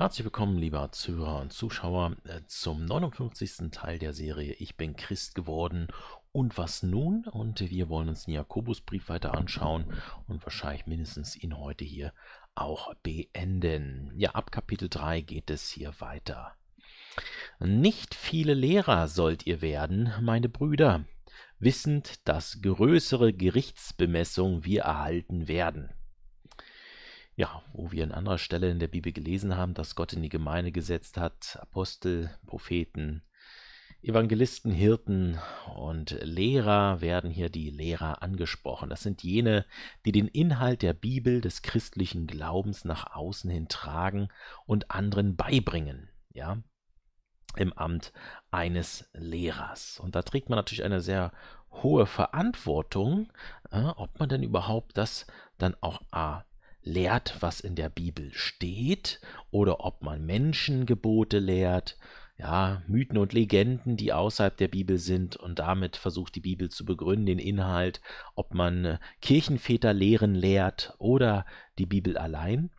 Herzlich willkommen, lieber Zuhörer und Zuschauer, äh, zum 59. Teil der Serie Ich bin Christ geworden und was nun? Und wir wollen uns den Jakobusbrief weiter anschauen und wahrscheinlich mindestens ihn heute hier auch beenden. Ja, ab Kapitel 3 geht es hier weiter. Nicht viele Lehrer sollt ihr werden, meine Brüder, wissend, dass größere Gerichtsbemessung wir erhalten werden ja, wo wir an anderer Stelle in der Bibel gelesen haben, dass Gott in die Gemeinde gesetzt hat, Apostel, Propheten, Evangelisten, Hirten und Lehrer werden hier die Lehrer angesprochen. Das sind jene, die den Inhalt der Bibel, des christlichen Glaubens nach außen hin tragen und anderen beibringen. Ja, im Amt eines Lehrers. Und da trägt man natürlich eine sehr hohe Verantwortung, äh, ob man denn überhaupt das dann auch A lehrt, was in der Bibel steht, oder ob man Menschengebote lehrt, ja, Mythen und Legenden, die außerhalb der Bibel sind und damit versucht die Bibel zu begründen, den Inhalt, ob man äh, Kirchenväterlehren lehrt oder die Bibel allein,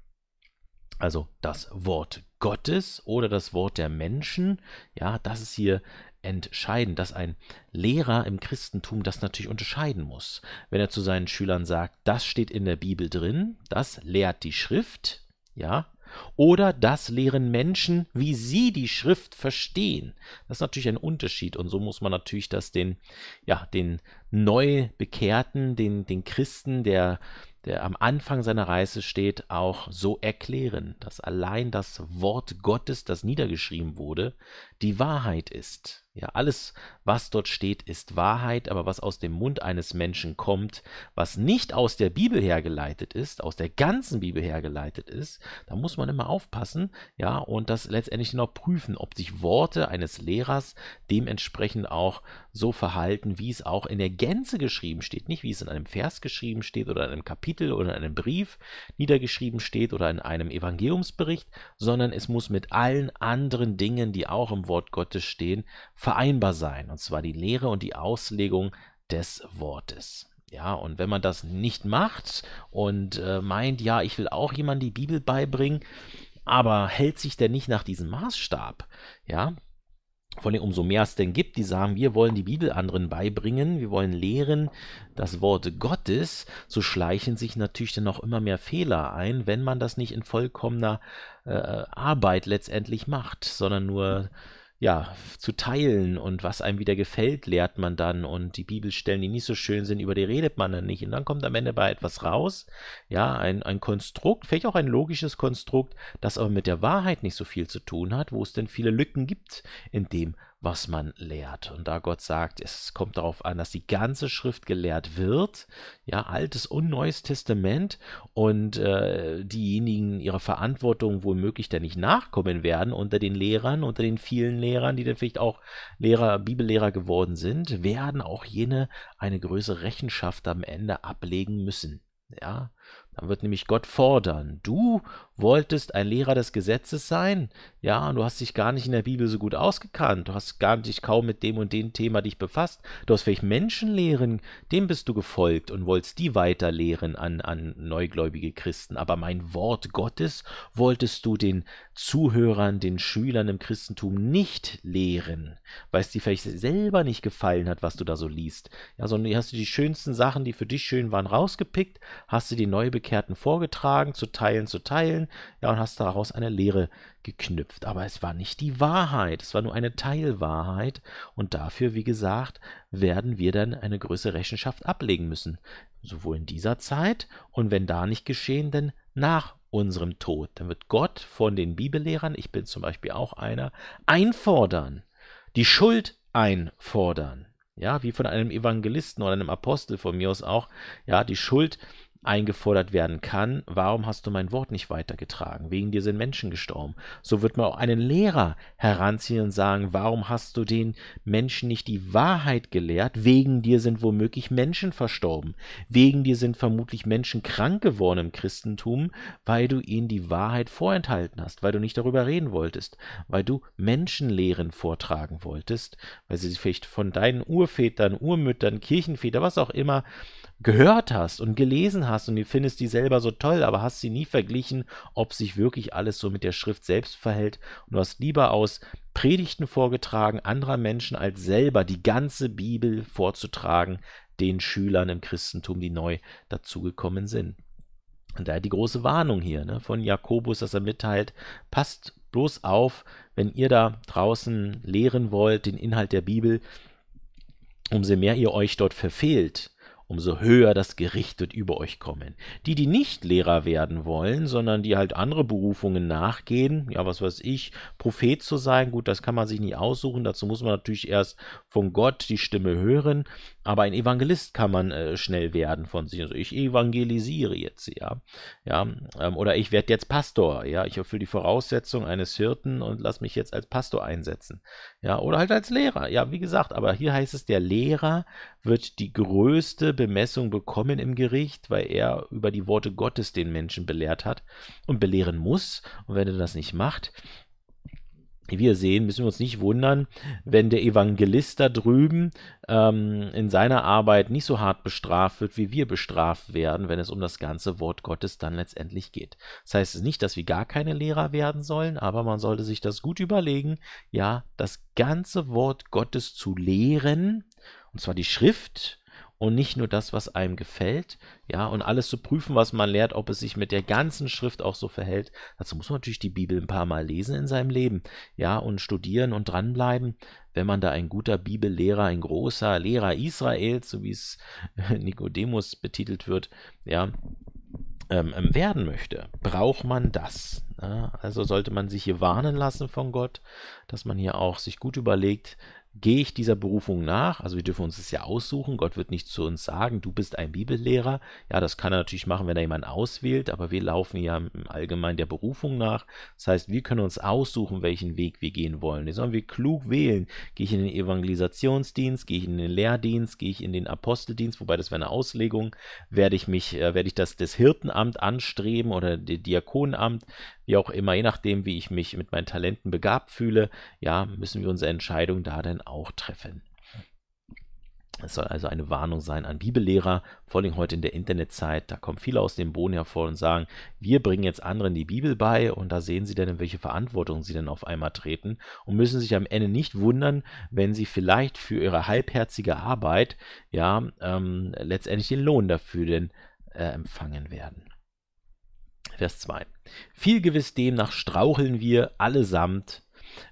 also das Wort Gottes oder das Wort der Menschen, ja, das ist hier entscheidend, dass ein Lehrer im Christentum das natürlich unterscheiden muss. Wenn er zu seinen Schülern sagt, das steht in der Bibel drin, das lehrt die Schrift, ja, oder das lehren Menschen, wie sie die Schrift verstehen. Das ist natürlich ein Unterschied und so muss man natürlich das den, ja, den Neubekehrten, den, den Christen, der, der am Anfang seiner Reise steht, auch so erklären, dass allein das Wort Gottes, das niedergeschrieben wurde, die Wahrheit ist. Ja, alles, was dort steht, ist Wahrheit, aber was aus dem Mund eines Menschen kommt, was nicht aus der Bibel hergeleitet ist, aus der ganzen Bibel hergeleitet ist, da muss man immer aufpassen, ja, und das letztendlich noch prüfen, ob sich Worte eines Lehrers dementsprechend auch so verhalten, wie es auch in der Gänze geschrieben steht, nicht wie es in einem Vers geschrieben steht oder in einem Kapitel oder in einem Brief niedergeschrieben steht oder in einem Evangeliumsbericht, sondern es muss mit allen anderen Dingen, die auch im Wort Gottes stehen, vereinbar sein, und zwar die Lehre und die Auslegung des Wortes. Ja, und wenn man das nicht macht und äh, meint, ja, ich will auch jemand die Bibel beibringen, aber hält sich denn nicht nach diesem Maßstab, ja, von dem umso mehr es denn gibt, die sagen, wir wollen die Bibel anderen beibringen, wir wollen lehren das Wort Gottes, so schleichen sich natürlich dann auch immer mehr Fehler ein, wenn man das nicht in vollkommener äh, Arbeit letztendlich macht, sondern nur ja, zu teilen und was einem wieder gefällt, lehrt man dann und die Bibelstellen, die nicht so schön sind, über die redet man dann nicht und dann kommt am Ende bei etwas raus, ja, ein, ein Konstrukt, vielleicht auch ein logisches Konstrukt, das aber mit der Wahrheit nicht so viel zu tun hat, wo es denn viele Lücken gibt in dem, was man lehrt. Und da Gott sagt, es kommt darauf an, dass die ganze Schrift gelehrt wird, ja, Altes und Neues Testament und äh, diejenigen ihrer Verantwortung womöglich dann nicht nachkommen werden unter den Lehrern, unter den vielen Lehrern, die dann vielleicht auch Lehrer, Bibellehrer geworden sind, werden auch jene eine größere Rechenschaft am Ende ablegen müssen. Ja, dann wird nämlich Gott fordern. Du wolltest ein Lehrer des Gesetzes sein, ja, und du hast dich gar nicht in der Bibel so gut ausgekannt, du hast gar dich kaum mit dem und dem Thema dich befasst, du hast vielleicht Menschenlehren, dem bist du gefolgt und wolltest die weiterlehren an, an neugläubige Christen, aber mein Wort Gottes wolltest du den Zuhörern, den Schülern im Christentum nicht lehren, weil es dir vielleicht selber nicht gefallen hat, was du da so liest. Ja, sondern hast du die schönsten Sachen, die für dich schön waren, rausgepickt, hast du die Neubekehrten vorgetragen, zu teilen, zu teilen, ja, und hast daraus eine Lehre geknüpft. Aber es war nicht die Wahrheit, es war nur eine Teilwahrheit. Und dafür, wie gesagt, werden wir dann eine größere Rechenschaft ablegen müssen. Sowohl in dieser Zeit und wenn da nicht geschehen, dann nach unserem Tod. Dann wird Gott von den Bibellehrern, ich bin zum Beispiel auch einer, einfordern, die Schuld einfordern. Ja, wie von einem Evangelisten oder einem Apostel von mir aus auch, ja, die Schuld eingefordert werden kann, warum hast du mein Wort nicht weitergetragen? Wegen dir sind Menschen gestorben. So wird man auch einen Lehrer heranziehen und sagen, warum hast du den Menschen nicht die Wahrheit gelehrt? Wegen dir sind womöglich Menschen verstorben. Wegen dir sind vermutlich Menschen krank geworden im Christentum, weil du ihnen die Wahrheit vorenthalten hast, weil du nicht darüber reden wolltest, weil du Menschenlehren vortragen wolltest, weil sie sich vielleicht von deinen Urvätern, Urmüttern, Kirchenvätern, was auch immer, gehört hast und gelesen hast und du findest die selber so toll, aber hast sie nie verglichen, ob sich wirklich alles so mit der Schrift selbst verhält und du hast lieber aus Predigten vorgetragen anderer Menschen als selber die ganze Bibel vorzutragen den Schülern im Christentum, die neu dazugekommen sind. Und daher die große Warnung hier ne, von Jakobus, dass er mitteilt, passt bloß auf, wenn ihr da draußen lehren wollt, den Inhalt der Bibel, umso mehr ihr euch dort verfehlt, umso höher das Gericht wird über euch kommen. Die, die nicht Lehrer werden wollen, sondern die halt andere Berufungen nachgehen, ja, was weiß ich, Prophet zu sein, gut, das kann man sich nie aussuchen, dazu muss man natürlich erst von Gott die Stimme hören, aber ein Evangelist kann man äh, schnell werden von sich. Also ich evangelisiere jetzt, ja. ja ähm, oder ich werde jetzt Pastor, ja. Ich erfülle die Voraussetzung eines Hirten und lasse mich jetzt als Pastor einsetzen. Ja, oder halt als Lehrer. Ja, wie gesagt, aber hier heißt es, der Lehrer wird die größte Bemessung bekommen im Gericht, weil er über die Worte Gottes den Menschen belehrt hat und belehren muss. Und wenn er das nicht macht, wie wir sehen, müssen wir uns nicht wundern, wenn der Evangelist da drüben ähm, in seiner Arbeit nicht so hart bestraft wird, wie wir bestraft werden, wenn es um das ganze Wort Gottes dann letztendlich geht. Das heißt nicht, dass wir gar keine Lehrer werden sollen, aber man sollte sich das gut überlegen, ja, das ganze Wort Gottes zu lehren, und zwar die Schrift, und nicht nur das, was einem gefällt, ja, und alles zu prüfen, was man lehrt, ob es sich mit der ganzen Schrift auch so verhält. Dazu muss man natürlich die Bibel ein paar Mal lesen in seinem Leben, ja, und studieren und dranbleiben. Wenn man da ein guter Bibellehrer, ein großer Lehrer Israels, so wie es Nikodemus betitelt wird, ja, ähm, ähm, werden möchte, braucht man das. Ja? Ne? Also sollte man sich hier warnen lassen von Gott, dass man hier auch sich gut überlegt, gehe ich dieser Berufung nach? Also wir dürfen uns das ja aussuchen. Gott wird nicht zu uns sagen, du bist ein Bibellehrer. Ja, das kann er natürlich machen, wenn er jemanden auswählt, aber wir laufen ja im Allgemeinen der Berufung nach. Das heißt, wir können uns aussuchen, welchen Weg wir gehen wollen. Den sollen wir klug wählen. Gehe ich in den Evangelisationsdienst, gehe ich in den Lehrdienst, gehe ich in den Aposteldienst, wobei das wäre eine Auslegung. Werde ich mich, äh, werde ich das, das Hirtenamt anstreben oder das Diakonenamt? wie auch immer, je nachdem, wie ich mich mit meinen Talenten begabt fühle, ja, müssen wir unsere Entscheidung da dann auch treffen. Es soll also eine Warnung sein an Bibellehrer, vor allem heute in der Internetzeit. Da kommen viele aus dem Boden hervor und sagen, wir bringen jetzt anderen die Bibel bei und da sehen sie dann, in welche Verantwortung sie dann auf einmal treten und müssen sich am Ende nicht wundern, wenn sie vielleicht für ihre halbherzige Arbeit ja ähm, letztendlich den Lohn dafür denn äh, empfangen werden. Vers 2. Viel gewiss demnach straucheln wir allesamt,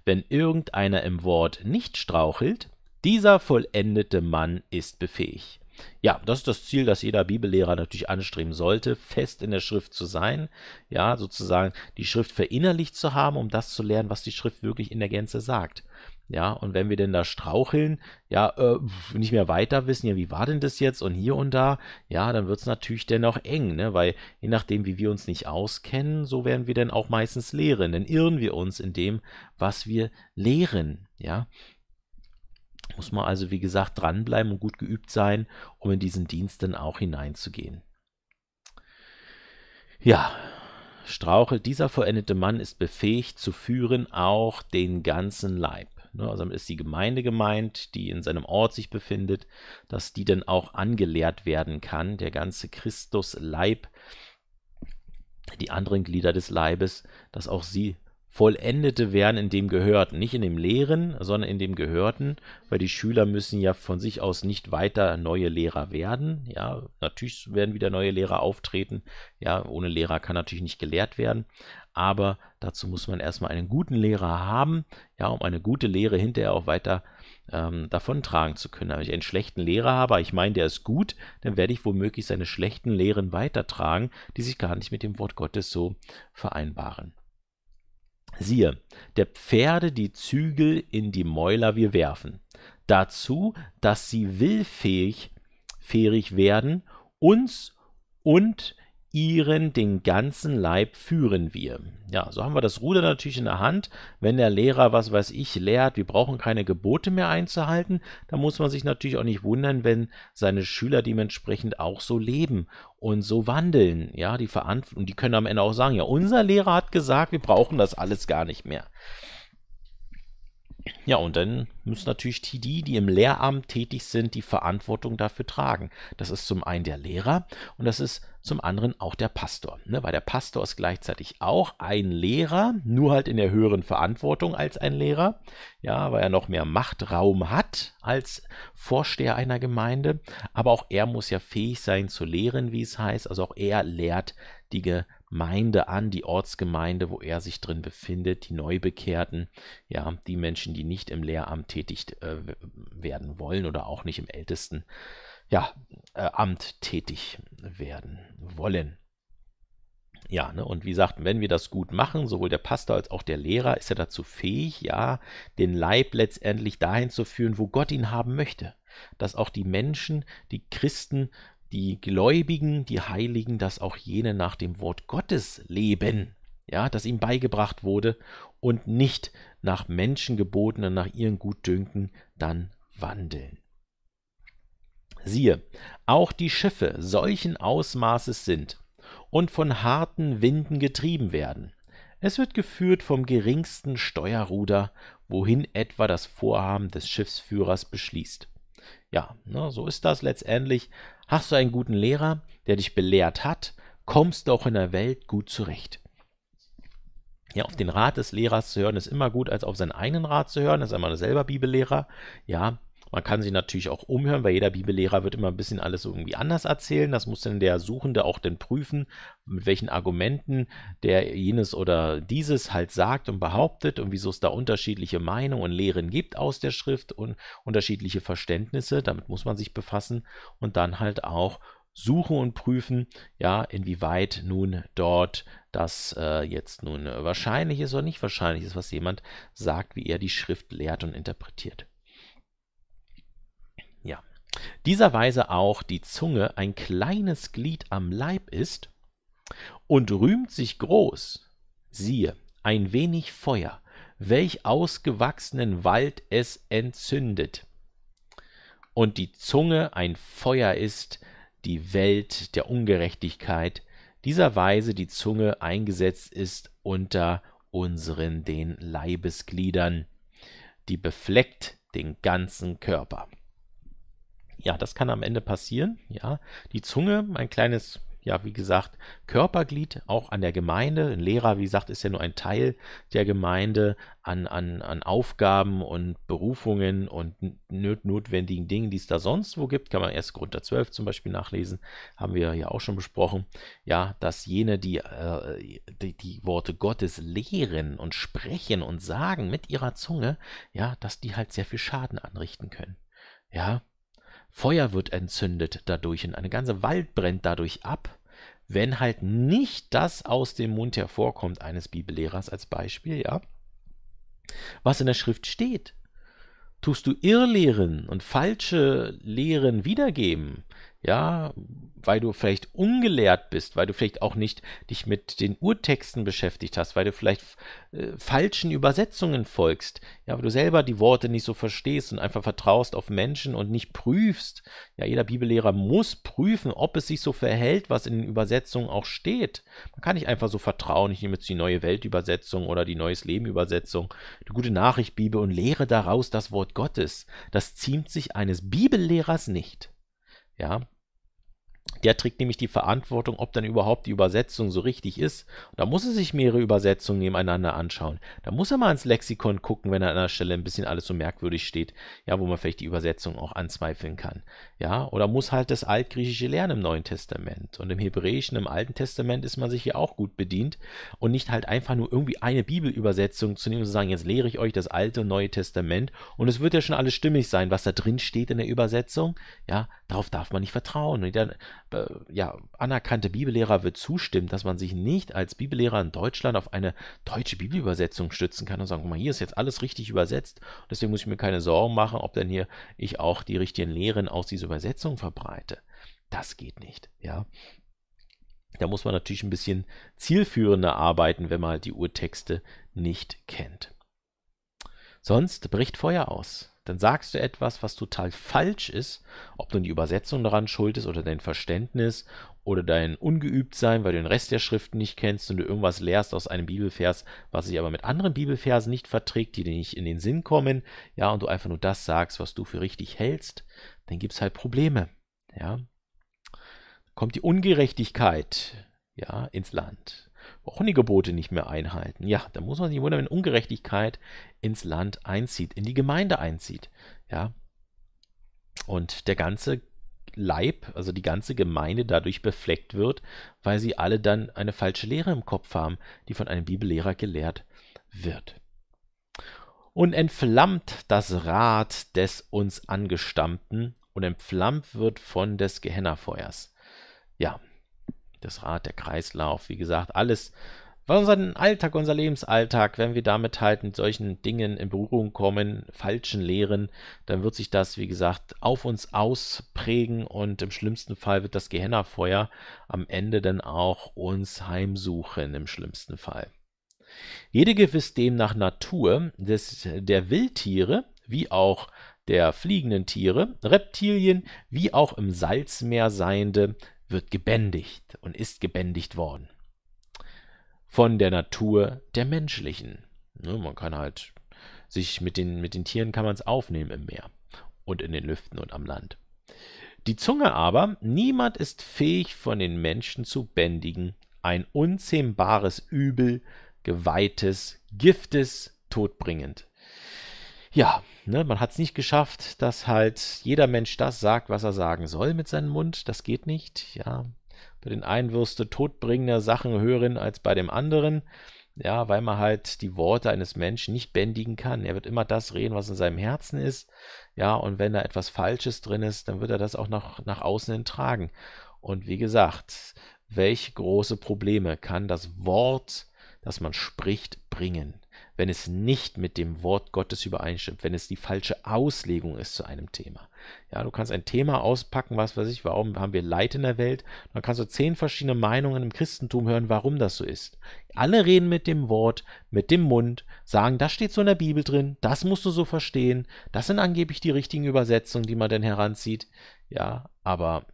wenn irgendeiner im Wort nicht strauchelt, dieser vollendete Mann ist befähigt. Ja, das ist das Ziel, das jeder Bibellehrer natürlich anstreben sollte, fest in der Schrift zu sein, ja, sozusagen die Schrift verinnerlicht zu haben, um das zu lernen, was die Schrift wirklich in der Gänze sagt. Ja, und wenn wir denn da straucheln, ja, äh, nicht mehr weiter wissen, ja, wie war denn das jetzt und hier und da, ja, dann wird es natürlich dennoch eng, ne? Weil je nachdem, wie wir uns nicht auskennen, so werden wir dann auch meistens lehren. Dann irren wir uns in dem, was wir lehren, ja. Muss man also, wie gesagt, dranbleiben und gut geübt sein, um in diesen Dienst dann auch hineinzugehen. Ja, Strauchel, dieser vollendete Mann ist befähigt zu führen auch den ganzen Leib. Ne? also ist die Gemeinde gemeint, die in seinem Ort sich befindet, dass die dann auch angelehrt werden kann, der ganze Christusleib, die anderen Glieder des Leibes, dass auch sie vollendete werden in dem Gehörten, nicht in dem Lehren, sondern in dem Gehörten, weil die Schüler müssen ja von sich aus nicht weiter neue Lehrer werden. Ja, natürlich werden wieder neue Lehrer auftreten. Ja, ohne Lehrer kann natürlich nicht gelehrt werden, aber dazu muss man erstmal einen guten Lehrer haben, ja, um eine gute Lehre hinterher auch weiter ähm, davontragen zu können. Wenn ich einen schlechten Lehrer habe, ich meine, der ist gut, dann werde ich womöglich seine schlechten Lehren weitertragen, die sich gar nicht mit dem Wort Gottes so vereinbaren. Siehe, der Pferde die Zügel in die Mäuler wir werfen, dazu, dass sie willfähig fähig werden, uns und ihren den ganzen Leib führen wir. Ja, so haben wir das Ruder natürlich in der Hand. Wenn der Lehrer, was weiß ich, lehrt, wir brauchen keine Gebote mehr einzuhalten, dann muss man sich natürlich auch nicht wundern, wenn seine Schüler dementsprechend auch so leben und so wandeln. Ja, die Verantwortung, die können am Ende auch sagen, ja, unser Lehrer hat gesagt, wir brauchen das alles gar nicht mehr. Ja, und dann müssen natürlich die, die im Lehramt tätig sind, die Verantwortung dafür tragen. Das ist zum einen der Lehrer und das ist zum anderen auch der Pastor. Ne? Weil der Pastor ist gleichzeitig auch ein Lehrer, nur halt in der höheren Verantwortung als ein Lehrer. Ja, weil er noch mehr Machtraum hat als Vorsteher einer Gemeinde. Aber auch er muss ja fähig sein zu lehren, wie es heißt. Also auch er lehrt die Gemeinde. Gemeinde an, die Ortsgemeinde, wo er sich drin befindet, die Neubekehrten, ja, die Menschen, die nicht im Lehramt tätig äh, werden wollen oder auch nicht im Ältesten ja, äh, Amt tätig werden wollen. Ja, ne, und wie gesagt, wenn wir das gut machen, sowohl der Pastor als auch der Lehrer, ist er dazu fähig, ja, den Leib letztendlich dahin zu führen, wo Gott ihn haben möchte. Dass auch die Menschen, die Christen die Gläubigen, die Heiligen, dass auch jene nach dem Wort Gottes leben, ja, das ihm beigebracht wurde und nicht nach Menschengeboten und nach ihren Gutdünken dann wandeln. Siehe, auch die Schiffe solchen Ausmaßes sind und von harten Winden getrieben werden. Es wird geführt vom geringsten Steuerruder, wohin etwa das Vorhaben des Schiffsführers beschließt ja, ne, so ist das letztendlich. Hast du einen guten Lehrer, der dich belehrt hat, kommst du auch in der Welt gut zurecht. Ja, auf den Rat des Lehrers zu hören ist immer gut, als auf seinen eigenen Rat zu hören. Das ist einmal selber Bibellehrer. Ja, man kann sich natürlich auch umhören, weil jeder Bibellehrer wird immer ein bisschen alles irgendwie anders erzählen. Das muss dann der Suchende auch dann prüfen, mit welchen Argumenten der jenes oder dieses halt sagt und behauptet und wieso es da unterschiedliche Meinungen und Lehren gibt aus der Schrift und unterschiedliche Verständnisse. Damit muss man sich befassen und dann halt auch suchen und prüfen, ja, inwieweit nun dort das äh, jetzt nun wahrscheinlich ist oder nicht wahrscheinlich ist, was jemand sagt, wie er die Schrift lehrt und interpretiert. Dieser Weise auch die Zunge ein kleines Glied am Leib ist und rühmt sich groß, siehe, ein wenig Feuer, welch ausgewachsenen Wald es entzündet. Und die Zunge ein Feuer ist, die Welt der Ungerechtigkeit, dieser Weise die Zunge eingesetzt ist unter unseren den Leibesgliedern, die befleckt den ganzen Körper. Ja, das kann am Ende passieren. Ja, die Zunge, ein kleines ja, wie gesagt, Körperglied auch an der Gemeinde. Ein Lehrer, wie gesagt, ist ja nur ein Teil der Gemeinde an, an, an Aufgaben und Berufungen und notwendigen Dingen, die es da sonst wo gibt. Kann man erst Grunter 12 zum Beispiel nachlesen, haben wir ja auch schon besprochen. Ja, dass jene, die, äh, die, die Worte Gottes lehren und sprechen und sagen mit ihrer Zunge, ja, dass die halt sehr viel Schaden anrichten können. Ja, Feuer wird entzündet dadurch und eine ganze Wald brennt dadurch ab, wenn halt nicht das aus dem Mund hervorkommt eines Bibellehrers als Beispiel, ja, was in der Schrift steht. Tust du Irrlehren und falsche Lehren wiedergeben, ja, weil du vielleicht ungelehrt bist, weil du vielleicht auch nicht dich mit den Urtexten beschäftigt hast, weil du vielleicht äh, falschen Übersetzungen folgst, ja, weil du selber die Worte nicht so verstehst und einfach vertraust auf Menschen und nicht prüfst. Ja, jeder Bibellehrer muss prüfen, ob es sich so verhält, was in den Übersetzungen auch steht. Man kann nicht einfach so vertrauen, ich nehme jetzt die neue Weltübersetzung oder die Neues Leben Übersetzung, die gute Nachricht Bibel und lehre daraus das Wort Gottes. Das ziemt sich eines Bibellehrers nicht. Ja, Der trägt nämlich die Verantwortung, ob dann überhaupt die Übersetzung so richtig ist. da muss er sich mehrere Übersetzungen nebeneinander anschauen. Da muss er mal ins Lexikon gucken, wenn an einer Stelle ein bisschen alles so merkwürdig steht, ja, wo man vielleicht die Übersetzung auch anzweifeln kann. Ja, oder muss halt das Altgriechische lernen im Neuen Testament. Und im Hebräischen, im Alten Testament ist man sich hier auch gut bedient und nicht halt einfach nur irgendwie eine Bibelübersetzung zu nehmen und zu sagen, jetzt lehre ich euch das Alte und Neue Testament und es wird ja schon alles stimmig sein, was da drin steht in der Übersetzung. Ja, darauf darf man nicht vertrauen. Und dann äh, ja, anerkannte Bibellehrer wird zustimmen, dass man sich nicht als Bibellehrer in Deutschland auf eine deutsche Bibelübersetzung stützen kann und sagen, guck mal, hier ist jetzt alles richtig übersetzt. Und Deswegen muss ich mir keine Sorgen machen, ob denn hier ich auch die richtigen Lehren aus dieser Übersetzung verbreite. Das geht nicht, ja. Da muss man natürlich ein bisschen zielführender arbeiten, wenn man halt die Urtexte nicht kennt. Sonst bricht Feuer aus dann sagst du etwas, was total falsch ist, ob nun die Übersetzung daran schuld ist oder dein Verständnis oder dein Ungeübtsein, weil du den Rest der Schriften nicht kennst und du irgendwas lehrst aus einem Bibelvers, was sich aber mit anderen Bibelversen nicht verträgt, die dir nicht in den Sinn kommen, ja, und du einfach nur das sagst, was du für richtig hältst, dann gibt es halt Probleme, ja. Kommt die Ungerechtigkeit, ja, ins Land brauchen die Gebote nicht mehr einhalten. Ja, da muss man sich wundern, wenn Ungerechtigkeit ins Land einzieht, in die Gemeinde einzieht. Ja. Und der ganze Leib, also die ganze Gemeinde dadurch befleckt wird, weil sie alle dann eine falsche Lehre im Kopf haben, die von einem Bibellehrer gelehrt wird. Und entflammt das Rad des uns Angestammten und entflammt wird von des Gehennerfeuers. Ja, das Rad, der Kreislauf, wie gesagt, alles, weil unseren Alltag, unser Lebensalltag, wenn wir damit halt mit solchen Dingen in Berührung kommen, falschen Lehren, dann wird sich das, wie gesagt, auf uns ausprägen und im schlimmsten Fall wird das Gehennafeuer am Ende dann auch uns heimsuchen, im schlimmsten Fall. Jede gewiss demnach Natur des, der Wildtiere, wie auch der fliegenden Tiere, Reptilien, wie auch im Salzmeer seiende, wird gebändigt und ist gebändigt worden. Von der Natur der menschlichen. Ne, man kann halt sich mit den, mit den Tieren kann man es aufnehmen im Meer und in den Lüften und am Land. Die Zunge aber, niemand ist fähig von den Menschen zu bändigen, ein unzähmbares Übel, geweihtes, giftes, todbringend ja, ne, man hat es nicht geschafft, dass halt jeder Mensch das sagt, was er sagen soll mit seinem Mund. Das geht nicht. Ja, bei den einen wirst du todbringender Sachen hören als bei dem anderen. Ja, weil man halt die Worte eines Menschen nicht bändigen kann. Er wird immer das reden, was in seinem Herzen ist. Ja, und wenn da etwas Falsches drin ist, dann wird er das auch nach, nach außen hin tragen. Und wie gesagt, welche große Probleme kann das Wort, das man spricht, bringen? wenn es nicht mit dem Wort Gottes übereinstimmt, wenn es die falsche Auslegung ist zu einem Thema. Ja, du kannst ein Thema auspacken, was weiß ich, warum haben wir Leid in der Welt? Dann kannst du zehn verschiedene Meinungen im Christentum hören, warum das so ist. Alle reden mit dem Wort, mit dem Mund, sagen, das steht so in der Bibel drin, das musst du so verstehen, das sind angeblich die richtigen Übersetzungen, die man denn heranzieht. Ja, aber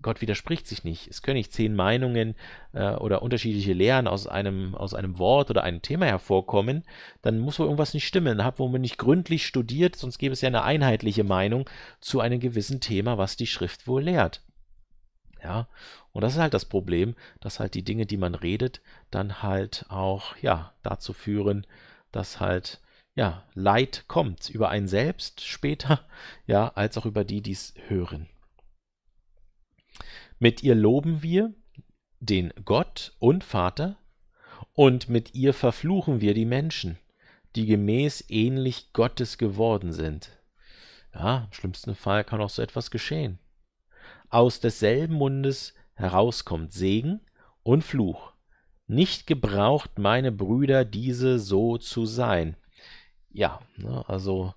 Gott widerspricht sich nicht. Es können nicht zehn Meinungen äh, oder unterschiedliche Lehren aus einem, aus einem Wort oder einem Thema hervorkommen. Dann muss wohl irgendwas nicht stimmen. Da hat wohl nicht gründlich studiert, sonst gäbe es ja eine einheitliche Meinung zu einem gewissen Thema, was die Schrift wohl lehrt. Ja, und das ist halt das Problem, dass halt die Dinge, die man redet, dann halt auch, ja, dazu führen, dass halt, ja, Leid kommt über einen selbst später, ja, als auch über die, die es hören. Mit ihr loben wir den Gott und Vater, und mit ihr verfluchen wir die Menschen, die gemäß ähnlich Gottes geworden sind. Ja, im schlimmsten Fall kann auch so etwas geschehen. Aus desselben Mundes herauskommt Segen und Fluch. Nicht gebraucht, meine Brüder, diese so zu sein. Ja, ne, also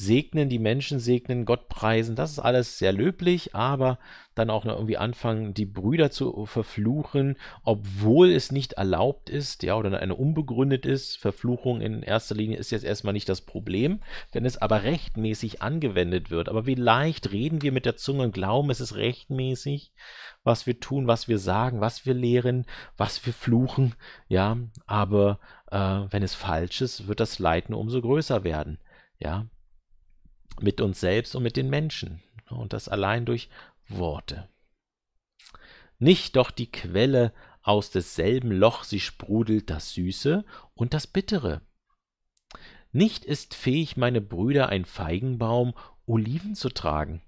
segnen, die Menschen segnen, Gott preisen, das ist alles sehr löblich, aber dann auch noch irgendwie anfangen, die Brüder zu verfluchen, obwohl es nicht erlaubt ist, ja, oder eine unbegründet ist. Verfluchung in erster Linie ist jetzt erstmal nicht das Problem, wenn es aber rechtmäßig angewendet wird. Aber wie leicht reden wir mit der Zunge und glauben, es ist rechtmäßig, was wir tun, was wir sagen, was wir lehren, was wir fluchen, ja, aber äh, wenn es falsch ist, wird das Leid nur umso größer werden, ja mit uns selbst und mit den Menschen. Und das allein durch Worte. Nicht doch die Quelle aus desselben Loch sie sprudelt das Süße und das Bittere. Nicht ist fähig, meine Brüder, ein Feigenbaum Oliven zu tragen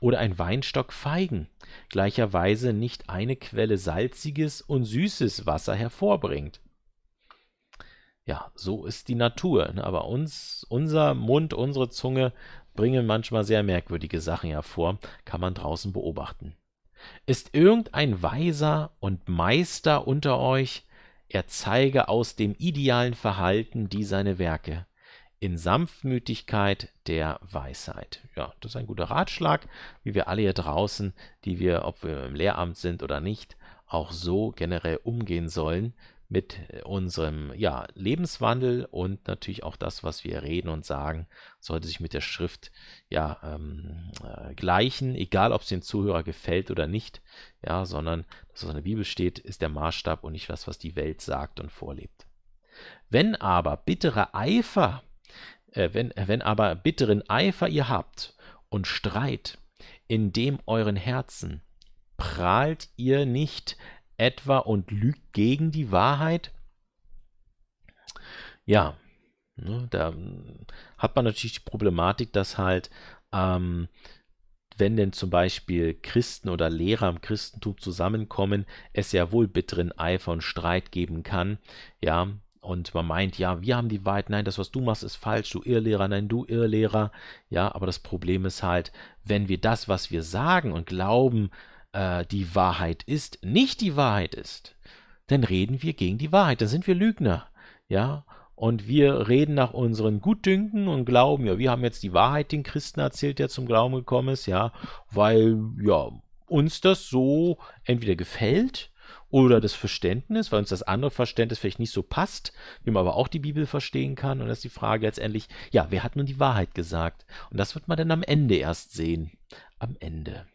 oder ein Weinstock Feigen, gleicherweise nicht eine Quelle salziges und süßes Wasser hervorbringt ja, so ist die Natur. Ne? Aber uns, unser Mund, unsere Zunge bringen manchmal sehr merkwürdige Sachen hervor, kann man draußen beobachten. Ist irgendein Weiser und Meister unter euch, er zeige aus dem idealen Verhalten die seine Werke, in Sanftmütigkeit der Weisheit. Ja, das ist ein guter Ratschlag, wie wir alle hier draußen, die wir, ob wir im Lehramt sind oder nicht, auch so generell umgehen sollen, mit äh, unserem ja, Lebenswandel und natürlich auch das, was wir reden und sagen, sollte sich mit der Schrift ja ähm, äh, gleichen, egal ob es dem Zuhörer gefällt oder nicht, ja, sondern das, was in der Bibel steht, ist der Maßstab und nicht das, was die Welt sagt und vorlebt. Wenn aber bitterer Eifer, äh, wenn, äh, wenn aber bitteren Eifer ihr habt und Streit, in dem euren Herzen, prahlt ihr nicht, etwa und lügt gegen die Wahrheit? Ja, ne, da hm, hat man natürlich die Problematik, dass halt, ähm, wenn denn zum Beispiel Christen oder Lehrer im Christentum zusammenkommen, es ja wohl bitteren Eifer und Streit geben kann. Ja, und man meint, ja, wir haben die Wahrheit, nein, das, was du machst, ist falsch, du Irrlehrer, nein, du Irrlehrer. Ja, aber das Problem ist halt, wenn wir das, was wir sagen und glauben, äh, die Wahrheit ist, nicht die Wahrheit ist, dann reden wir gegen die Wahrheit, dann sind wir Lügner. Ja, und wir reden nach unseren Gutdünken und glauben, ja, wir haben jetzt die Wahrheit den Christen erzählt, der zum Glauben gekommen ist, ja, weil, ja, uns das so entweder gefällt oder das Verständnis, weil uns das andere Verständnis vielleicht nicht so passt, wie man aber auch die Bibel verstehen kann. Und das ist die Frage letztendlich, ja, wer hat nun die Wahrheit gesagt? Und das wird man dann am Ende erst sehen. Am Ende.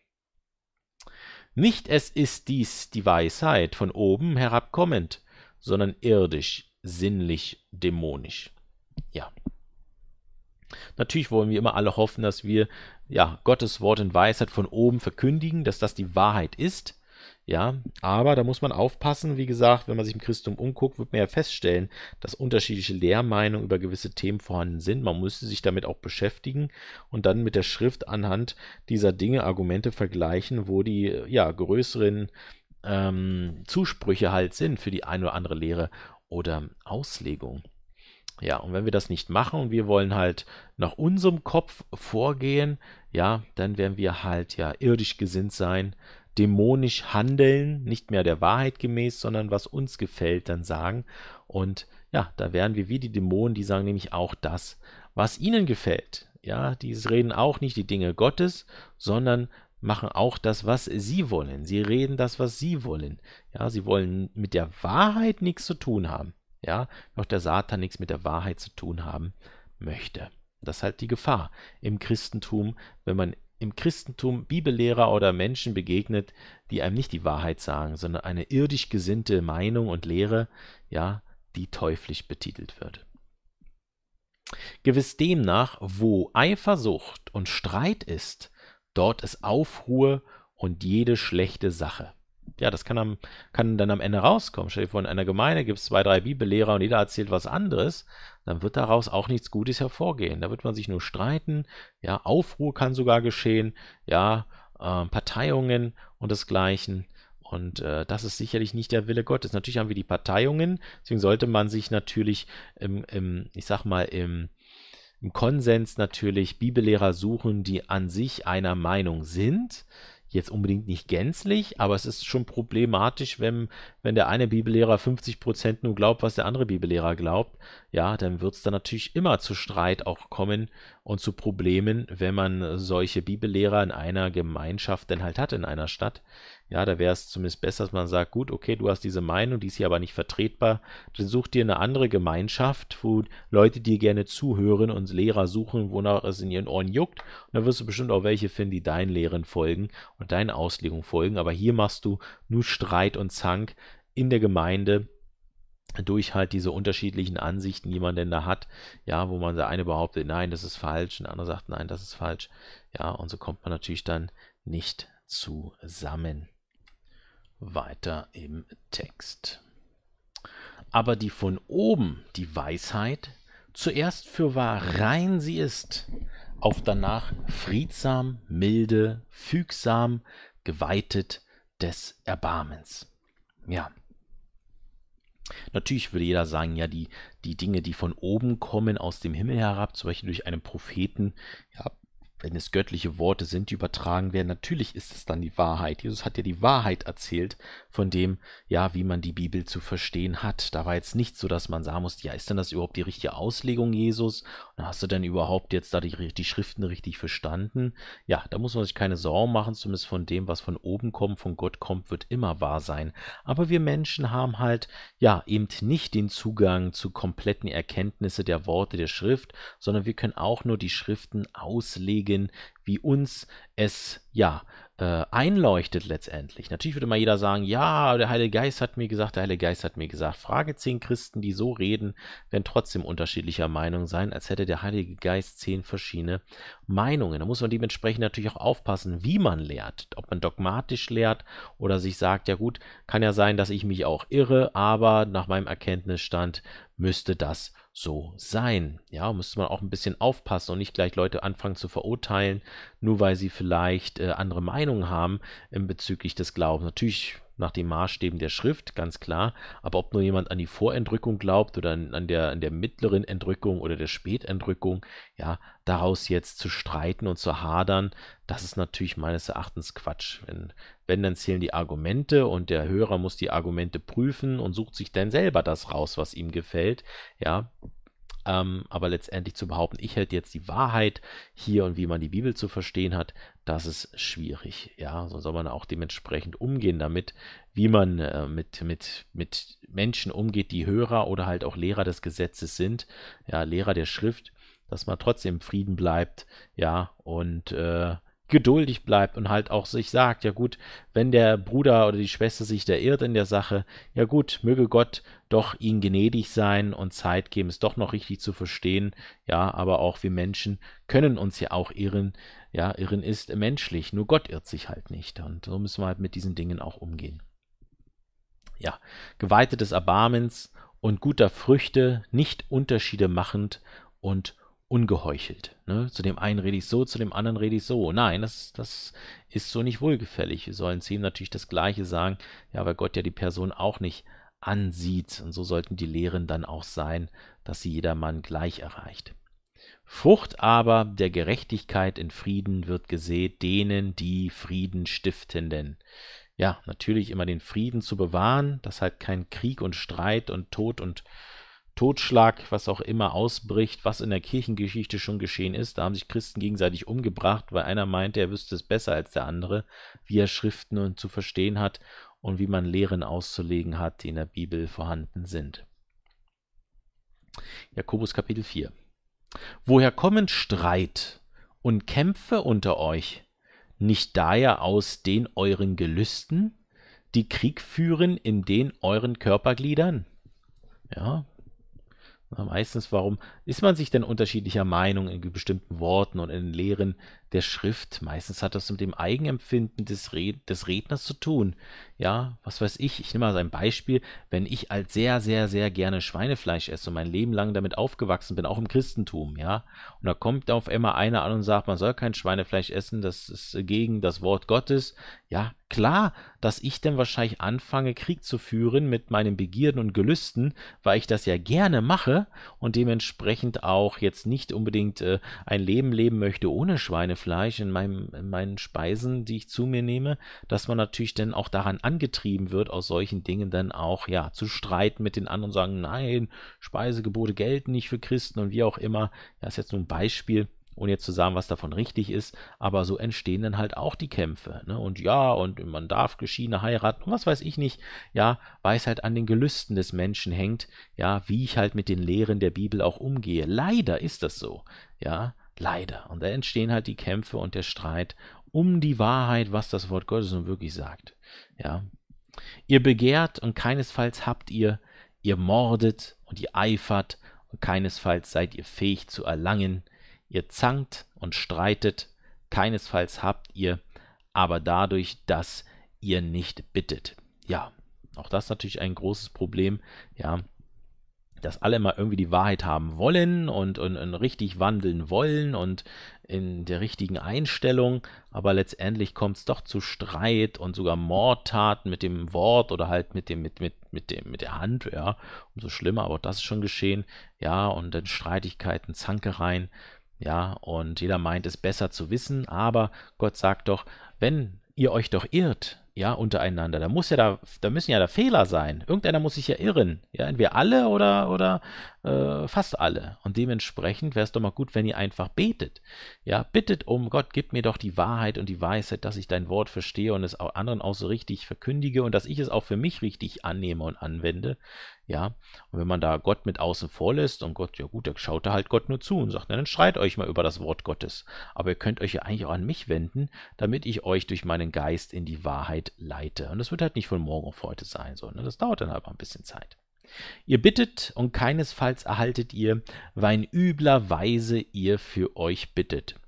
Nicht es ist dies die Weisheit von oben herabkommend, sondern irdisch, sinnlich, dämonisch. Ja. Natürlich wollen wir immer alle hoffen, dass wir ja, Gottes Wort in Weisheit von oben verkündigen, dass das die Wahrheit ist. Ja, aber da muss man aufpassen. Wie gesagt, wenn man sich im Christum umguckt, wird man ja feststellen, dass unterschiedliche Lehrmeinungen über gewisse Themen vorhanden sind. Man müsste sich damit auch beschäftigen und dann mit der Schrift anhand dieser Dinge Argumente vergleichen, wo die ja größeren ähm, Zusprüche halt sind für die eine oder andere Lehre oder Auslegung. Ja, und wenn wir das nicht machen und wir wollen halt nach unserem Kopf vorgehen, ja, dann werden wir halt ja irdisch gesinnt sein, dämonisch handeln, nicht mehr der Wahrheit gemäß, sondern was uns gefällt, dann sagen. Und ja, da wären wir wie die Dämonen, die sagen nämlich auch das, was ihnen gefällt. Ja, die reden auch nicht die Dinge Gottes, sondern machen auch das, was sie wollen. Sie reden das, was sie wollen. Ja, sie wollen mit der Wahrheit nichts zu tun haben. Ja, auch der Satan nichts mit der Wahrheit zu tun haben möchte. Das ist halt die Gefahr im Christentum, wenn man im Christentum Bibellehrer oder Menschen begegnet, die einem nicht die Wahrheit sagen, sondern eine irdisch gesinnte Meinung und Lehre, ja, die teuflisch betitelt wird. Gewiss demnach, wo Eifersucht und Streit ist, dort ist Aufruhr und jede schlechte Sache. Ja, das kann, am, kann dann am Ende rauskommen. Stell dir vor, in einer Gemeinde gibt es zwei, drei Bibellehrer und jeder erzählt was anderes dann wird daraus auch nichts Gutes hervorgehen. Da wird man sich nur streiten, ja, Aufruhr kann sogar geschehen, ja, äh, Parteiungen und desgleichen. Und äh, das ist sicherlich nicht der Wille Gottes. Natürlich haben wir die Parteiungen, deswegen sollte man sich natürlich im, im ich sag mal, im, im Konsens natürlich Bibellehrer suchen, die an sich einer Meinung sind jetzt unbedingt nicht gänzlich, aber es ist schon problematisch, wenn, wenn der eine Bibellehrer 50% nur glaubt, was der andere Bibellehrer glaubt ja, dann wird es dann natürlich immer zu Streit auch kommen und zu Problemen, wenn man solche Bibellehrer in einer Gemeinschaft denn halt hat, in einer Stadt. Ja, da wäre es zumindest besser, dass man sagt, gut, okay, du hast diese Meinung, die ist hier aber nicht vertretbar, dann such dir eine andere Gemeinschaft, wo Leute dir gerne zuhören und Lehrer suchen, wonach es in ihren Ohren juckt. Und dann wirst du bestimmt auch welche finden, die deinen Lehren folgen und deinen Auslegungen folgen. Aber hier machst du nur Streit und Zank in der Gemeinde durch halt diese unterschiedlichen Ansichten, die man denn da hat, ja, wo man der eine behauptet, nein, das ist falsch, und der andere sagt, nein, das ist falsch, ja, und so kommt man natürlich dann nicht zusammen. Weiter im Text. Aber die von oben, die Weisheit, zuerst für wahr rein sie ist, auf danach friedsam, milde, fügsam, geweitet des Erbarmens. Ja, Natürlich würde jeder sagen, ja, die, die Dinge, die von oben kommen, aus dem Himmel herab, zum Beispiel durch einen Propheten, ja, wenn es göttliche Worte sind, die übertragen werden, natürlich ist es dann die Wahrheit. Jesus hat ja die Wahrheit erzählt von dem, ja, wie man die Bibel zu verstehen hat. Da war jetzt nicht so, dass man sagen muss, ja, ist denn das überhaupt die richtige Auslegung, Jesus? Und hast du denn überhaupt jetzt da die, die Schriften richtig verstanden? Ja, da muss man sich keine Sorgen machen, zumindest von dem, was von oben kommt, von Gott kommt, wird immer wahr sein. Aber wir Menschen haben halt, ja, eben nicht den Zugang zu kompletten Erkenntnisse der Worte der Schrift, sondern wir können auch nur die Schriften auslegen Königin wie uns es ja äh, einleuchtet letztendlich. Natürlich würde mal jeder sagen, ja, der Heilige Geist hat mir gesagt, der Heilige Geist hat mir gesagt. Frage zehn Christen, die so reden, werden trotzdem unterschiedlicher Meinung sein, als hätte der Heilige Geist zehn verschiedene Meinungen. Da muss man dementsprechend natürlich auch aufpassen, wie man lehrt, ob man dogmatisch lehrt oder sich sagt, ja gut, kann ja sein, dass ich mich auch irre, aber nach meinem Erkenntnisstand müsste das so sein. Ja, müsste man auch ein bisschen aufpassen und nicht gleich Leute anfangen zu verurteilen, nur weil sie vielleicht äh, andere Meinungen haben äh, bezüglich des Glaubens. Natürlich nach den Maßstäben der Schrift, ganz klar. Aber ob nur jemand an die Vorentrückung glaubt oder an, der, an der mittleren Entrückung oder der Spätentrückung, ja, daraus jetzt zu streiten und zu hadern, das ist natürlich meines Erachtens Quatsch. Wenn, wenn, dann zählen die Argumente und der Hörer muss die Argumente prüfen und sucht sich dann selber das raus, was ihm gefällt, ja. Ähm, aber letztendlich zu behaupten, ich hätte jetzt die Wahrheit hier und wie man die Bibel zu verstehen hat, das ist schwierig. Ja, so soll man auch dementsprechend umgehen damit, wie man äh, mit, mit, mit Menschen umgeht, die Hörer oder halt auch Lehrer des Gesetzes sind, ja, Lehrer der Schrift, dass man trotzdem im Frieden bleibt, ja, und äh, geduldig bleibt und halt auch sich sagt, ja gut, wenn der Bruder oder die Schwester sich da irrt in der Sache, ja gut, möge Gott doch ihnen gnädig sein und Zeit geben, es doch noch richtig zu verstehen, ja, aber auch wir Menschen können uns ja auch irren, ja, irren ist menschlich, nur Gott irrt sich halt nicht und so müssen wir halt mit diesen Dingen auch umgehen. Ja, Geweihte des Erbarmens und guter Früchte, nicht Unterschiede machend und ungeheuchelt. Ne? Zu dem einen rede ich so, zu dem anderen rede ich so. Nein, das, das ist so nicht wohlgefällig. Wir sollen zu ihm natürlich das Gleiche sagen, ja, weil Gott ja die Person auch nicht ansieht. Und so sollten die Lehren dann auch sein, dass sie jedermann gleich erreicht. Frucht aber der Gerechtigkeit in Frieden wird gesät denen, die Frieden stiftenden. Ja, natürlich immer den Frieden zu bewahren, dass halt kein Krieg und Streit und Tod und äh, Totschlag, was auch immer ausbricht, was in der Kirchengeschichte schon geschehen ist. Da haben sich Christen gegenseitig umgebracht, weil einer meinte, er wüsste es besser als der andere, wie er Schriften zu verstehen hat und wie man Lehren auszulegen hat, die in der Bibel vorhanden sind. Jakobus Kapitel 4 Woher kommen Streit und Kämpfe unter euch? Nicht daher aus den euren Gelüsten, die Krieg führen in den euren Körpergliedern? Ja, Meistens, warum ist man sich denn unterschiedlicher Meinung in bestimmten Worten und in den Lehren der Schrift? Meistens hat das mit dem Eigenempfinden des, Red des Redners zu tun. Ja, was weiß ich, ich nehme mal ein Beispiel, wenn ich als sehr, sehr, sehr gerne Schweinefleisch esse und mein Leben lang damit aufgewachsen bin, auch im Christentum, ja, und da kommt auf einmal einer an und sagt, man soll kein Schweinefleisch essen, das ist gegen das Wort Gottes, ja, klar, dass ich dann wahrscheinlich anfange, Krieg zu führen mit meinen Begierden und Gelüsten, weil ich das ja gerne mache und dementsprechend dementsprechend auch jetzt nicht unbedingt äh, ein Leben leben möchte ohne Schweinefleisch in, meinem, in meinen Speisen, die ich zu mir nehme, dass man natürlich dann auch daran angetrieben wird, aus solchen Dingen dann auch ja zu streiten mit den anderen, und sagen, nein, Speisegebote gelten nicht für Christen und wie auch immer. Das ist jetzt nur ein Beispiel ohne jetzt zu sagen, was davon richtig ist, aber so entstehen dann halt auch die Kämpfe. Ne? Und ja, und man darf Geschiedene heiraten und was weiß ich nicht, ja, weil es halt an den Gelüsten des Menschen hängt, ja, wie ich halt mit den Lehren der Bibel auch umgehe. Leider ist das so, ja, leider. Und da entstehen halt die Kämpfe und der Streit um die Wahrheit, was das Wort Gottes nun wirklich sagt, ja. Ihr begehrt und keinesfalls habt ihr, ihr mordet und ihr eifert und keinesfalls seid ihr fähig zu erlangen, Ihr zankt und streitet, keinesfalls habt ihr, aber dadurch, dass ihr nicht bittet. Ja, auch das ist natürlich ein großes Problem, ja, dass alle mal irgendwie die Wahrheit haben wollen und, und, und richtig wandeln wollen und in der richtigen Einstellung, aber letztendlich kommt es doch zu Streit und sogar Mordtaten mit dem Wort oder halt mit dem, mit, mit, mit dem, mit der Hand, ja, umso schlimmer, aber auch das ist schon geschehen, ja, und dann Streitigkeiten, Zankereien, ja, und jeder meint es besser zu wissen, aber Gott sagt doch, wenn ihr euch doch irrt, ja, untereinander, da muss ja da, da müssen ja da Fehler sein. Irgendeiner muss sich ja irren. Ja, entweder alle oder, oder äh, fast alle. Und dementsprechend wäre es doch mal gut, wenn ihr einfach betet. Ja, bittet um Gott, gib mir doch die Wahrheit und die Weisheit, dass ich dein Wort verstehe und es auch anderen auch so richtig verkündige und dass ich es auch für mich richtig annehme und anwende. Ja, und wenn man da Gott mit außen vor lässt und Gott, ja gut, dann schaut da halt Gott nur zu und sagt, na, dann schreit euch mal über das Wort Gottes. Aber ihr könnt euch ja eigentlich auch an mich wenden, damit ich euch durch meinen Geist in die Wahrheit leite. Und das wird halt nicht von morgen auf heute sein, sondern das dauert dann halt mal ein bisschen Zeit. Ihr bittet und keinesfalls erhaltet ihr, weil in übler Weise ihr für euch bittet.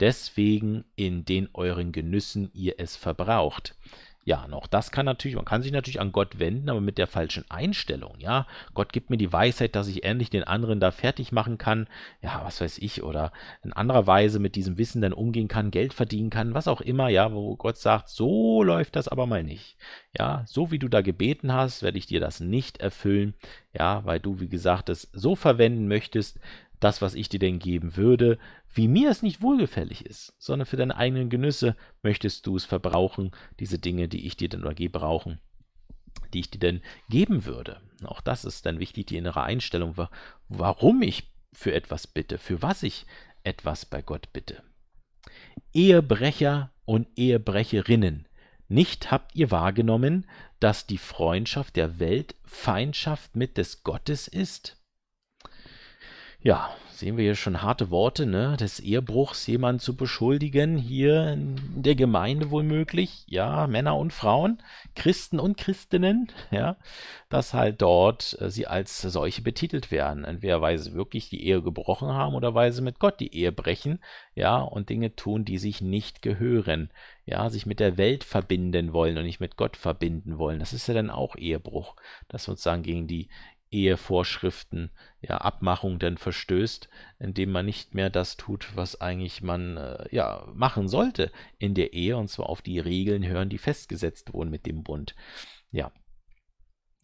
Deswegen in den euren Genüssen ihr es verbraucht ja, noch das kann natürlich, man kann sich natürlich an Gott wenden, aber mit der falschen Einstellung, ja. Gott gibt mir die Weisheit, dass ich endlich den anderen da fertig machen kann, ja, was weiß ich, oder in anderer Weise mit diesem Wissen dann umgehen kann, Geld verdienen kann, was auch immer, ja, wo Gott sagt, so läuft das aber mal nicht. Ja, so wie du da gebeten hast, werde ich dir das nicht erfüllen, ja, weil du, wie gesagt, es so verwenden möchtest, das, was ich dir denn geben würde, wie mir es nicht wohlgefällig ist, sondern für deine eigenen Genüsse möchtest du es verbrauchen, diese Dinge, die ich dir denn oder gebrauchen, die ich dir denn geben würde. Auch das ist dann wichtig, die innere Einstellung, warum ich für etwas bitte, für was ich etwas bei Gott bitte. Ehebrecher und Ehebrecherinnen, nicht habt ihr wahrgenommen, dass die Freundschaft der Welt Feindschaft mit des Gottes ist? ja, sehen wir hier schon harte Worte, ne? Des Ehebruchs jemanden zu beschuldigen, hier in der Gemeinde womöglich, ja, Männer und Frauen, Christen und Christinnen, ja, dass halt dort äh, sie als solche betitelt werden. Entweder weil sie wirklich die Ehe gebrochen haben oder weil sie mit Gott die Ehe brechen, ja, und Dinge tun, die sich nicht gehören, ja, sich mit der Welt verbinden wollen und nicht mit Gott verbinden wollen. Das ist ja dann auch Ehebruch, dass wir uns sagen, gegen die Ehevorschriften, ja, Abmachung denn verstößt, indem man nicht mehr das tut, was eigentlich man äh, ja machen sollte in der Ehe und zwar auf die Regeln hören, die festgesetzt wurden mit dem Bund. Ja.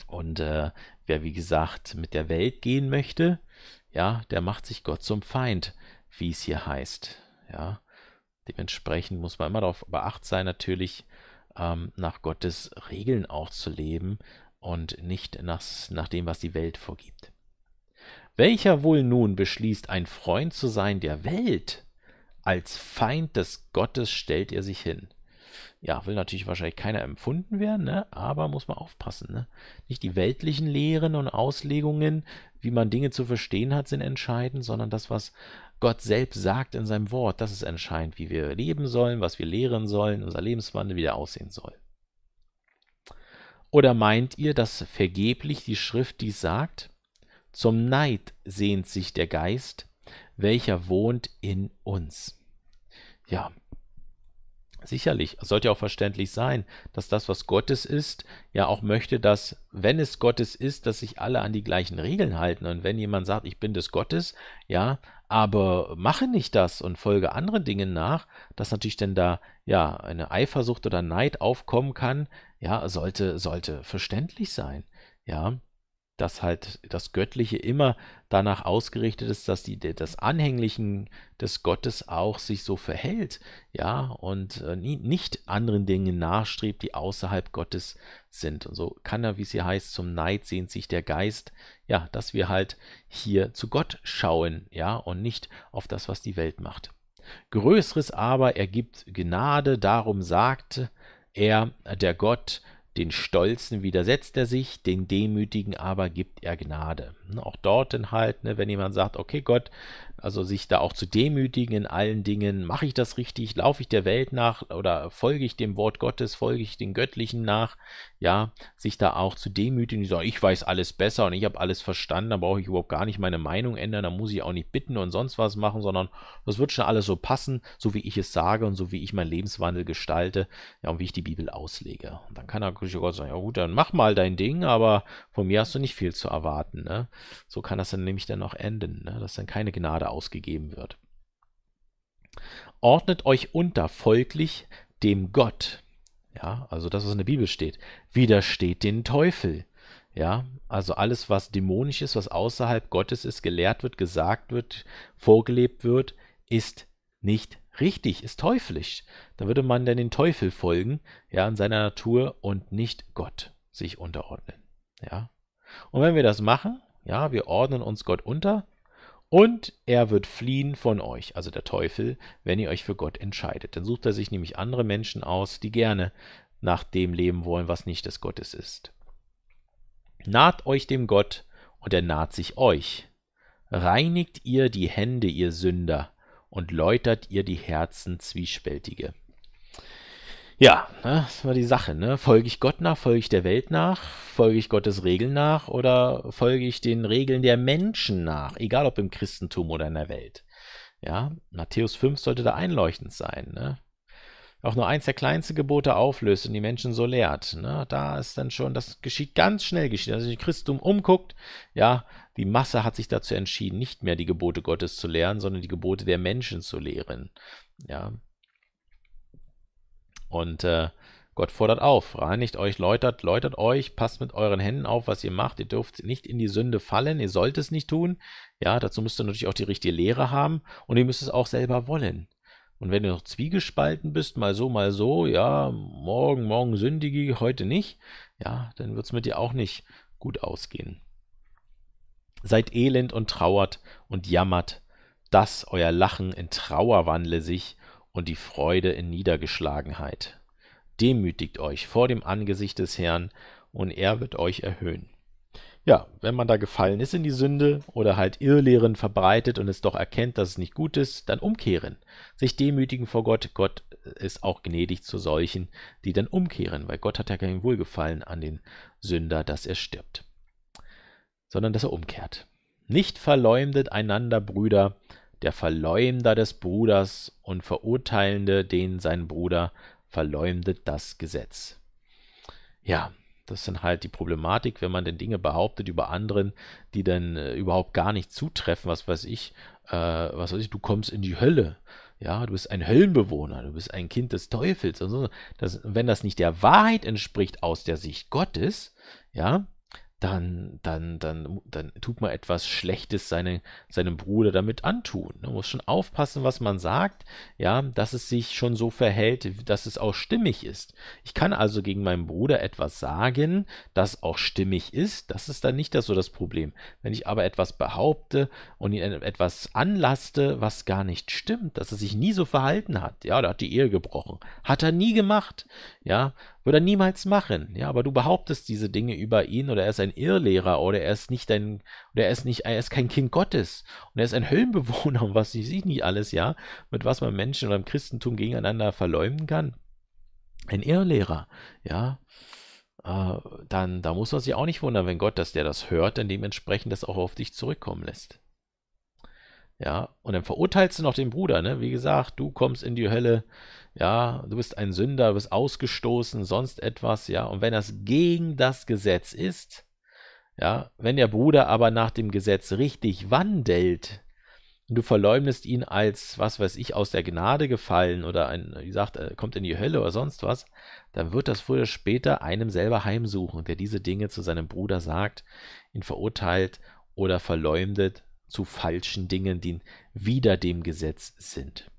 Und äh, wer wie gesagt mit der Welt gehen möchte, ja, der macht sich Gott zum Feind, wie es hier heißt. Ja. Dementsprechend muss man immer darauf beacht sein, natürlich ähm, nach Gottes Regeln auch zu leben, und nicht nach, nach dem, was die Welt vorgibt. Welcher wohl nun beschließt, ein Freund zu sein der Welt? Als Feind des Gottes stellt er sich hin. Ja, will natürlich wahrscheinlich keiner empfunden werden, ne? aber muss man aufpassen. Ne? Nicht die weltlichen Lehren und Auslegungen, wie man Dinge zu verstehen hat, sind entscheidend, sondern das, was Gott selbst sagt in seinem Wort, das ist entscheidend, wie wir leben sollen, was wir lehren sollen, unser Lebenswandel, wieder aussehen soll. Oder meint ihr, dass vergeblich die Schrift dies sagt? Zum Neid sehnt sich der Geist, welcher wohnt in uns. Ja, sicherlich, sollte ja auch verständlich sein, dass das, was Gottes ist, ja auch möchte, dass, wenn es Gottes ist, dass sich alle an die gleichen Regeln halten. Und wenn jemand sagt, ich bin des Gottes, ja, aber mache nicht das und folge anderen Dingen nach, dass natürlich denn da ja eine Eifersucht oder Neid aufkommen kann, ja, sollte, sollte verständlich sein, ja, dass halt das Göttliche immer danach ausgerichtet ist, dass die, das Anhänglichen des Gottes auch sich so verhält, ja, und äh, nicht anderen Dingen nachstrebt, die außerhalb Gottes sind. Und so kann er, wie es hier heißt, zum Neid sehnt sich der Geist, ja, dass wir halt hier zu Gott schauen, ja, und nicht auf das, was die Welt macht. Größeres aber ergibt Gnade, darum sagte, er, der Gott, den Stolzen widersetzt er sich, den Demütigen aber gibt er Gnade. Auch dort enthalten, ne, wenn jemand sagt, okay Gott, also sich da auch zu demütigen in allen Dingen. Mache ich das richtig? Laufe ich der Welt nach oder folge ich dem Wort Gottes? Folge ich den Göttlichen nach? Ja, sich da auch zu demütigen. Die sagen, ich weiß alles besser und ich habe alles verstanden. Da brauche ich überhaupt gar nicht meine Meinung ändern. Da muss ich auch nicht bitten und sonst was machen, sondern das wird schon alles so passen, so wie ich es sage und so wie ich meinen Lebenswandel gestalte ja, und wie ich die Bibel auslege. Und dann kann natürlich Gott sagen, ja gut, dann mach mal dein Ding, aber von mir hast du nicht viel zu erwarten. Ne? So kann das dann nämlich dann auch enden, ne? dass dann keine Gnade ausgegeben wird. Ordnet euch unter, folglich dem Gott. Ja, also das, was in der Bibel steht. Widersteht den Teufel. Ja, also alles, was dämonisch ist, was außerhalb Gottes ist, gelehrt wird, gesagt wird, vorgelebt wird, ist nicht richtig, ist teuflisch. Da würde man dann den Teufel folgen, ja, in seiner Natur und nicht Gott sich unterordnen. Ja. Und wenn wir das machen, ja, wir ordnen uns Gott unter, und er wird fliehen von euch, also der Teufel, wenn ihr euch für Gott entscheidet. Dann sucht er sich nämlich andere Menschen aus, die gerne nach dem leben wollen, was nicht des Gottes ist. Naht euch dem Gott, und er naht sich euch. Reinigt ihr die Hände, ihr Sünder, und läutert ihr die Herzen Zwiespältige. Ja, ne, das war die Sache. Ne? Folge ich Gott nach, folge ich der Welt nach, folge ich Gottes Regeln nach oder folge ich den Regeln der Menschen nach, egal ob im Christentum oder in der Welt. Ja, Matthäus 5 sollte da einleuchtend sein. Ne? Auch nur eins der kleinsten Gebote auflöst und die Menschen so lehrt. Ne? Da ist dann schon, das geschieht ganz schnell geschieht. Also, wenn sich Christentum umguckt, ja, die Masse hat sich dazu entschieden, nicht mehr die Gebote Gottes zu lehren, sondern die Gebote der Menschen zu lehren. Ja, und äh, Gott fordert auf, reinigt euch, läutert, läutert euch, passt mit euren Händen auf, was ihr macht. Ihr dürft nicht in die Sünde fallen, ihr sollt es nicht tun. Ja, dazu müsst ihr natürlich auch die richtige Lehre haben und ihr müsst es auch selber wollen. Und wenn du noch zwiegespalten bist, mal so, mal so, ja, morgen, morgen sündige, heute nicht, ja, dann wird es mit dir auch nicht gut ausgehen. Seid elend und trauert und jammert, dass euer Lachen in Trauer wandle sich und die Freude in Niedergeschlagenheit. Demütigt euch vor dem Angesicht des Herrn, und er wird euch erhöhen. Ja, wenn man da gefallen ist in die Sünde oder halt Irrlehren verbreitet und es doch erkennt, dass es nicht gut ist, dann umkehren. Sich demütigen vor Gott. Gott ist auch gnädig zu solchen, die dann umkehren, weil Gott hat ja kein Wohlgefallen an den Sünder, dass er stirbt, sondern dass er umkehrt. Nicht verleumdet einander, Brüder, der Verleumder des Bruders und Verurteilende den sein Bruder verleumdet das Gesetz. Ja, das sind halt die Problematik, wenn man denn Dinge behauptet über anderen, die dann äh, überhaupt gar nicht zutreffen, was weiß ich, äh, was weiß ich, du kommst in die Hölle. Ja, du bist ein Höllenbewohner, du bist ein Kind des Teufels. Und so. das, wenn das nicht der Wahrheit entspricht aus der Sicht Gottes, ja, dann, dann, dann, dann tut man etwas Schlechtes seine, seinem Bruder damit antun. Man muss schon aufpassen, was man sagt, ja, dass es sich schon so verhält, dass es auch stimmig ist. Ich kann also gegen meinen Bruder etwas sagen, das auch stimmig ist. Das ist dann nicht das, so das Problem. Wenn ich aber etwas behaupte und ihn etwas anlaste, was gar nicht stimmt, dass er sich nie so verhalten hat, ja, da hat die Ehe gebrochen. Hat er nie gemacht, ja, würde er niemals machen. Ja, aber du behauptest diese Dinge über ihn oder er ist ein Irrlehrer oder er ist nicht ein, oder er ist nicht, er ist kein Kind Gottes und er ist ein Höllenbewohner und was ich sehe nicht alles, ja, mit was man Menschen oder im Christentum gegeneinander verleumden kann. Ein Irrlehrer, ja. Äh, dann, da muss man sich auch nicht wundern, wenn Gott, dass der das hört, dann dementsprechend das auch auf dich zurückkommen lässt. Ja, und dann verurteilst du noch den Bruder, ne? Wie gesagt, du kommst in die Hölle, ja, du bist ein Sünder, du bist ausgestoßen, sonst etwas, ja, und wenn das gegen das Gesetz ist, ja, wenn der Bruder aber nach dem Gesetz richtig wandelt, und du verleumdest ihn als, was weiß ich, aus der Gnade gefallen oder ein, wie gesagt, äh, kommt in die Hölle oder sonst was, dann wird das früher oder später einem selber heimsuchen, der diese Dinge zu seinem Bruder sagt, ihn verurteilt oder verleumdet zu falschen Dingen, die wider dem Gesetz sind.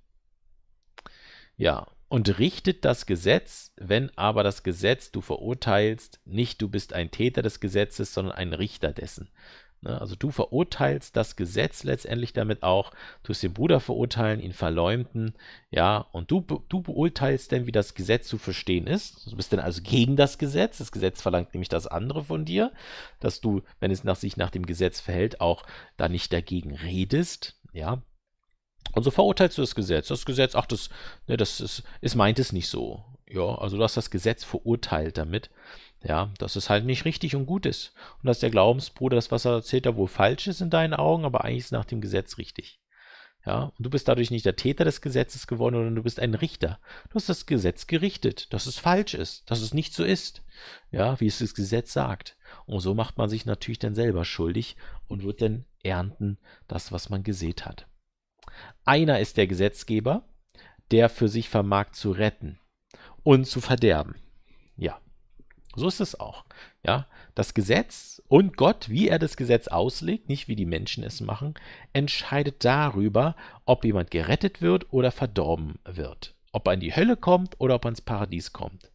Ja, und richtet das Gesetz, wenn aber das Gesetz du verurteilst, nicht du bist ein Täter des Gesetzes, sondern ein Richter dessen. Ne, also du verurteilst das Gesetz letztendlich damit auch, tust den Bruder verurteilen, ihn verleumden, ja, und du, du beurteilst denn, wie das Gesetz zu verstehen ist. Du bist dann also gegen das Gesetz. Das Gesetz verlangt nämlich das andere von dir, dass du, wenn es nach sich nach dem Gesetz verhält, auch da nicht dagegen redest, ja. Also verurteilst du das Gesetz. Das Gesetz, ach, das, ne, das ist, es meint es nicht so. Ja, also du hast das Gesetz verurteilt damit. Ja, dass es halt nicht richtig und gut ist. Und dass der Glaubensbruder das, was er erzählt hat, wohl falsch ist in deinen Augen, aber eigentlich ist es nach dem Gesetz richtig. Ja, und du bist dadurch nicht der Täter des Gesetzes geworden, sondern du bist ein Richter. Du hast das Gesetz gerichtet, dass es falsch ist, dass es nicht so ist. Ja, wie es das Gesetz sagt. Und so macht man sich natürlich dann selber schuldig und wird dann ernten das, was man gesät hat. Einer ist der Gesetzgeber, der für sich vermag zu retten und zu verderben. Ja, so ist es auch. Ja, das Gesetz und Gott, wie er das Gesetz auslegt, nicht wie die Menschen es machen, entscheidet darüber, ob jemand gerettet wird oder verdorben wird, ob er in die Hölle kommt oder ob er ins Paradies kommt.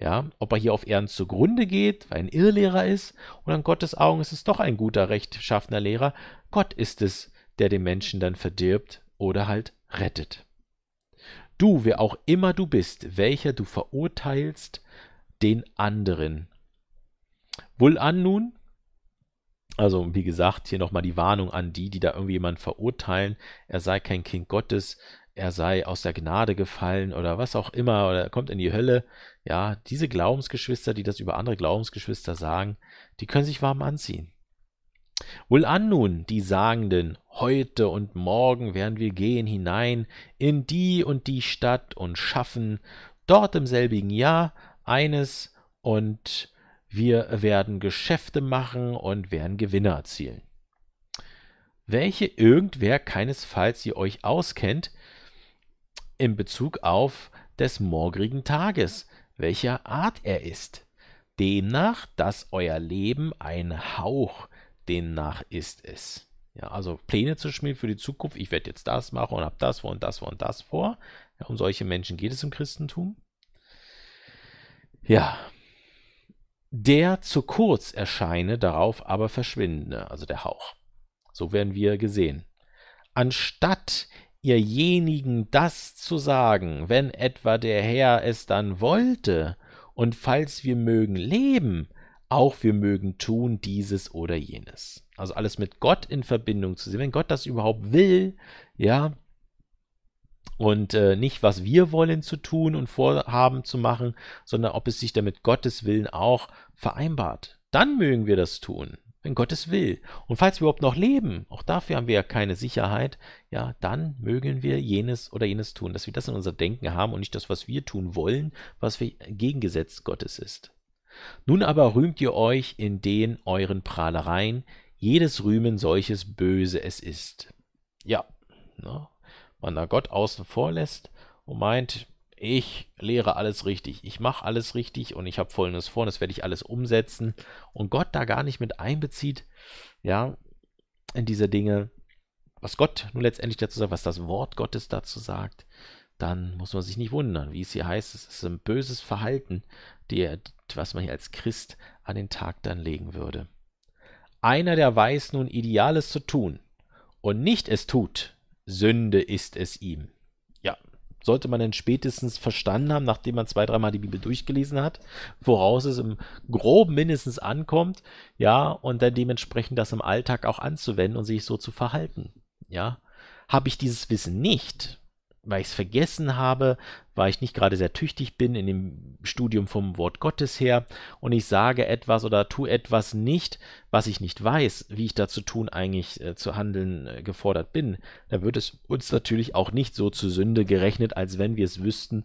Ja, ob er hier auf Erden zugrunde geht, weil ein Irrlehrer ist, oder in Gottes Augen ist es doch ein guter, rechtschaffener Lehrer. Gott ist es, der den Menschen dann verdirbt oder halt rettet. Du, wer auch immer du bist, welcher du verurteilst, den anderen. Wohlan nun, also wie gesagt, hier nochmal die Warnung an die, die da irgendwie jemanden verurteilen, er sei kein Kind Gottes, er sei aus der Gnade gefallen oder was auch immer, oder er kommt in die Hölle. Ja, diese Glaubensgeschwister, die das über andere Glaubensgeschwister sagen, die können sich warm anziehen. Wohlan nun, die Sagenden, heute und morgen werden wir gehen hinein in die und die Stadt und schaffen dort im selbigen Jahr eines und wir werden Geschäfte machen und werden Gewinne erzielen. Welche irgendwer keinesfalls ihr euch auskennt, in Bezug auf des morgigen Tages, welcher Art er ist. Demnach, dass euer Leben ein Hauch demnach ist es. Ja, also Pläne zu schmieden für die Zukunft. Ich werde jetzt das machen und habe das vor und das vor und das vor. Ja, um solche Menschen geht es im Christentum. Ja. Der zu kurz erscheine, darauf aber verschwinde, also der Hauch. So werden wir gesehen. Anstatt ihrjenigen das zu sagen, wenn etwa der Herr es dann wollte, und falls wir mögen leben, auch wir mögen tun dieses oder jenes. Also alles mit Gott in Verbindung zu sehen, wenn Gott das überhaupt will, ja, und äh, nicht, was wir wollen zu tun und vorhaben zu machen, sondern ob es sich damit Gottes Willen auch vereinbart. Dann mögen wir das tun, wenn Gottes will. Und falls wir überhaupt noch leben, auch dafür haben wir ja keine Sicherheit, ja, dann mögen wir jenes oder jenes tun, dass wir das in unser Denken haben und nicht das, was wir tun wollen, was wir gegengesetzt Gottes ist. Nun aber rühmt ihr euch in den euren Prahlereien, jedes Rühmen solches Böse es ist. Ja, ne? man da Gott außen vor lässt und meint, ich lehre alles richtig, ich mache alles richtig und ich habe Folgendes vor, und das werde ich alles umsetzen und Gott da gar nicht mit einbezieht, ja, in diese Dinge, was Gott nun letztendlich dazu sagt, was das Wort Gottes dazu sagt, dann muss man sich nicht wundern, wie es hier heißt, es ist ein böses Verhalten, der, was man hier als Christ an den Tag dann legen würde. Einer, der weiß nun Ideales zu tun und nicht es tut, Sünde ist es ihm. Ja, sollte man denn spätestens verstanden haben, nachdem man zwei, dreimal die Bibel durchgelesen hat, woraus es im groben mindestens ankommt, ja, und dann dementsprechend das im Alltag auch anzuwenden und sich so zu verhalten, ja. Habe ich dieses Wissen nicht, weil ich es vergessen habe, weil ich nicht gerade sehr tüchtig bin in dem Studium vom Wort Gottes her und ich sage etwas oder tue etwas nicht, was ich nicht weiß, wie ich dazu tun eigentlich äh, zu handeln äh, gefordert bin, dann wird es uns natürlich auch nicht so zu Sünde gerechnet, als wenn wir es wüssten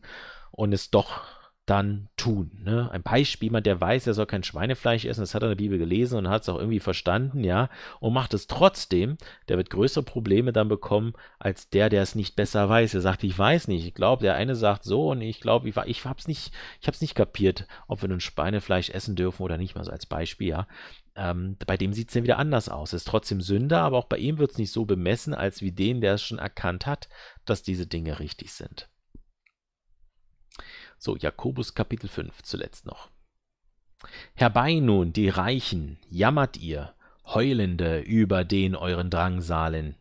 und es doch dann tun. Ne? Ein Beispiel, jemand, der weiß, er soll kein Schweinefleisch essen, das hat er in der Bibel gelesen und hat es auch irgendwie verstanden, ja, und macht es trotzdem, der wird größere Probleme dann bekommen, als der, der es nicht besser weiß. Er sagt, ich weiß nicht, ich glaube, der eine sagt so und ich glaube, ich, ich habe es nicht, nicht kapiert, ob wir nun Schweinefleisch essen dürfen oder nicht, mal so als Beispiel, ja. Ähm, bei dem sieht es dann wieder anders aus. Er ist trotzdem Sünder, aber auch bei ihm wird es nicht so bemessen, als wie den, der es schon erkannt hat, dass diese Dinge richtig sind. So, Jakobus Kapitel 5 zuletzt noch. Herbei nun, die Reichen, jammert ihr, Heulende über den euren Drangsalen,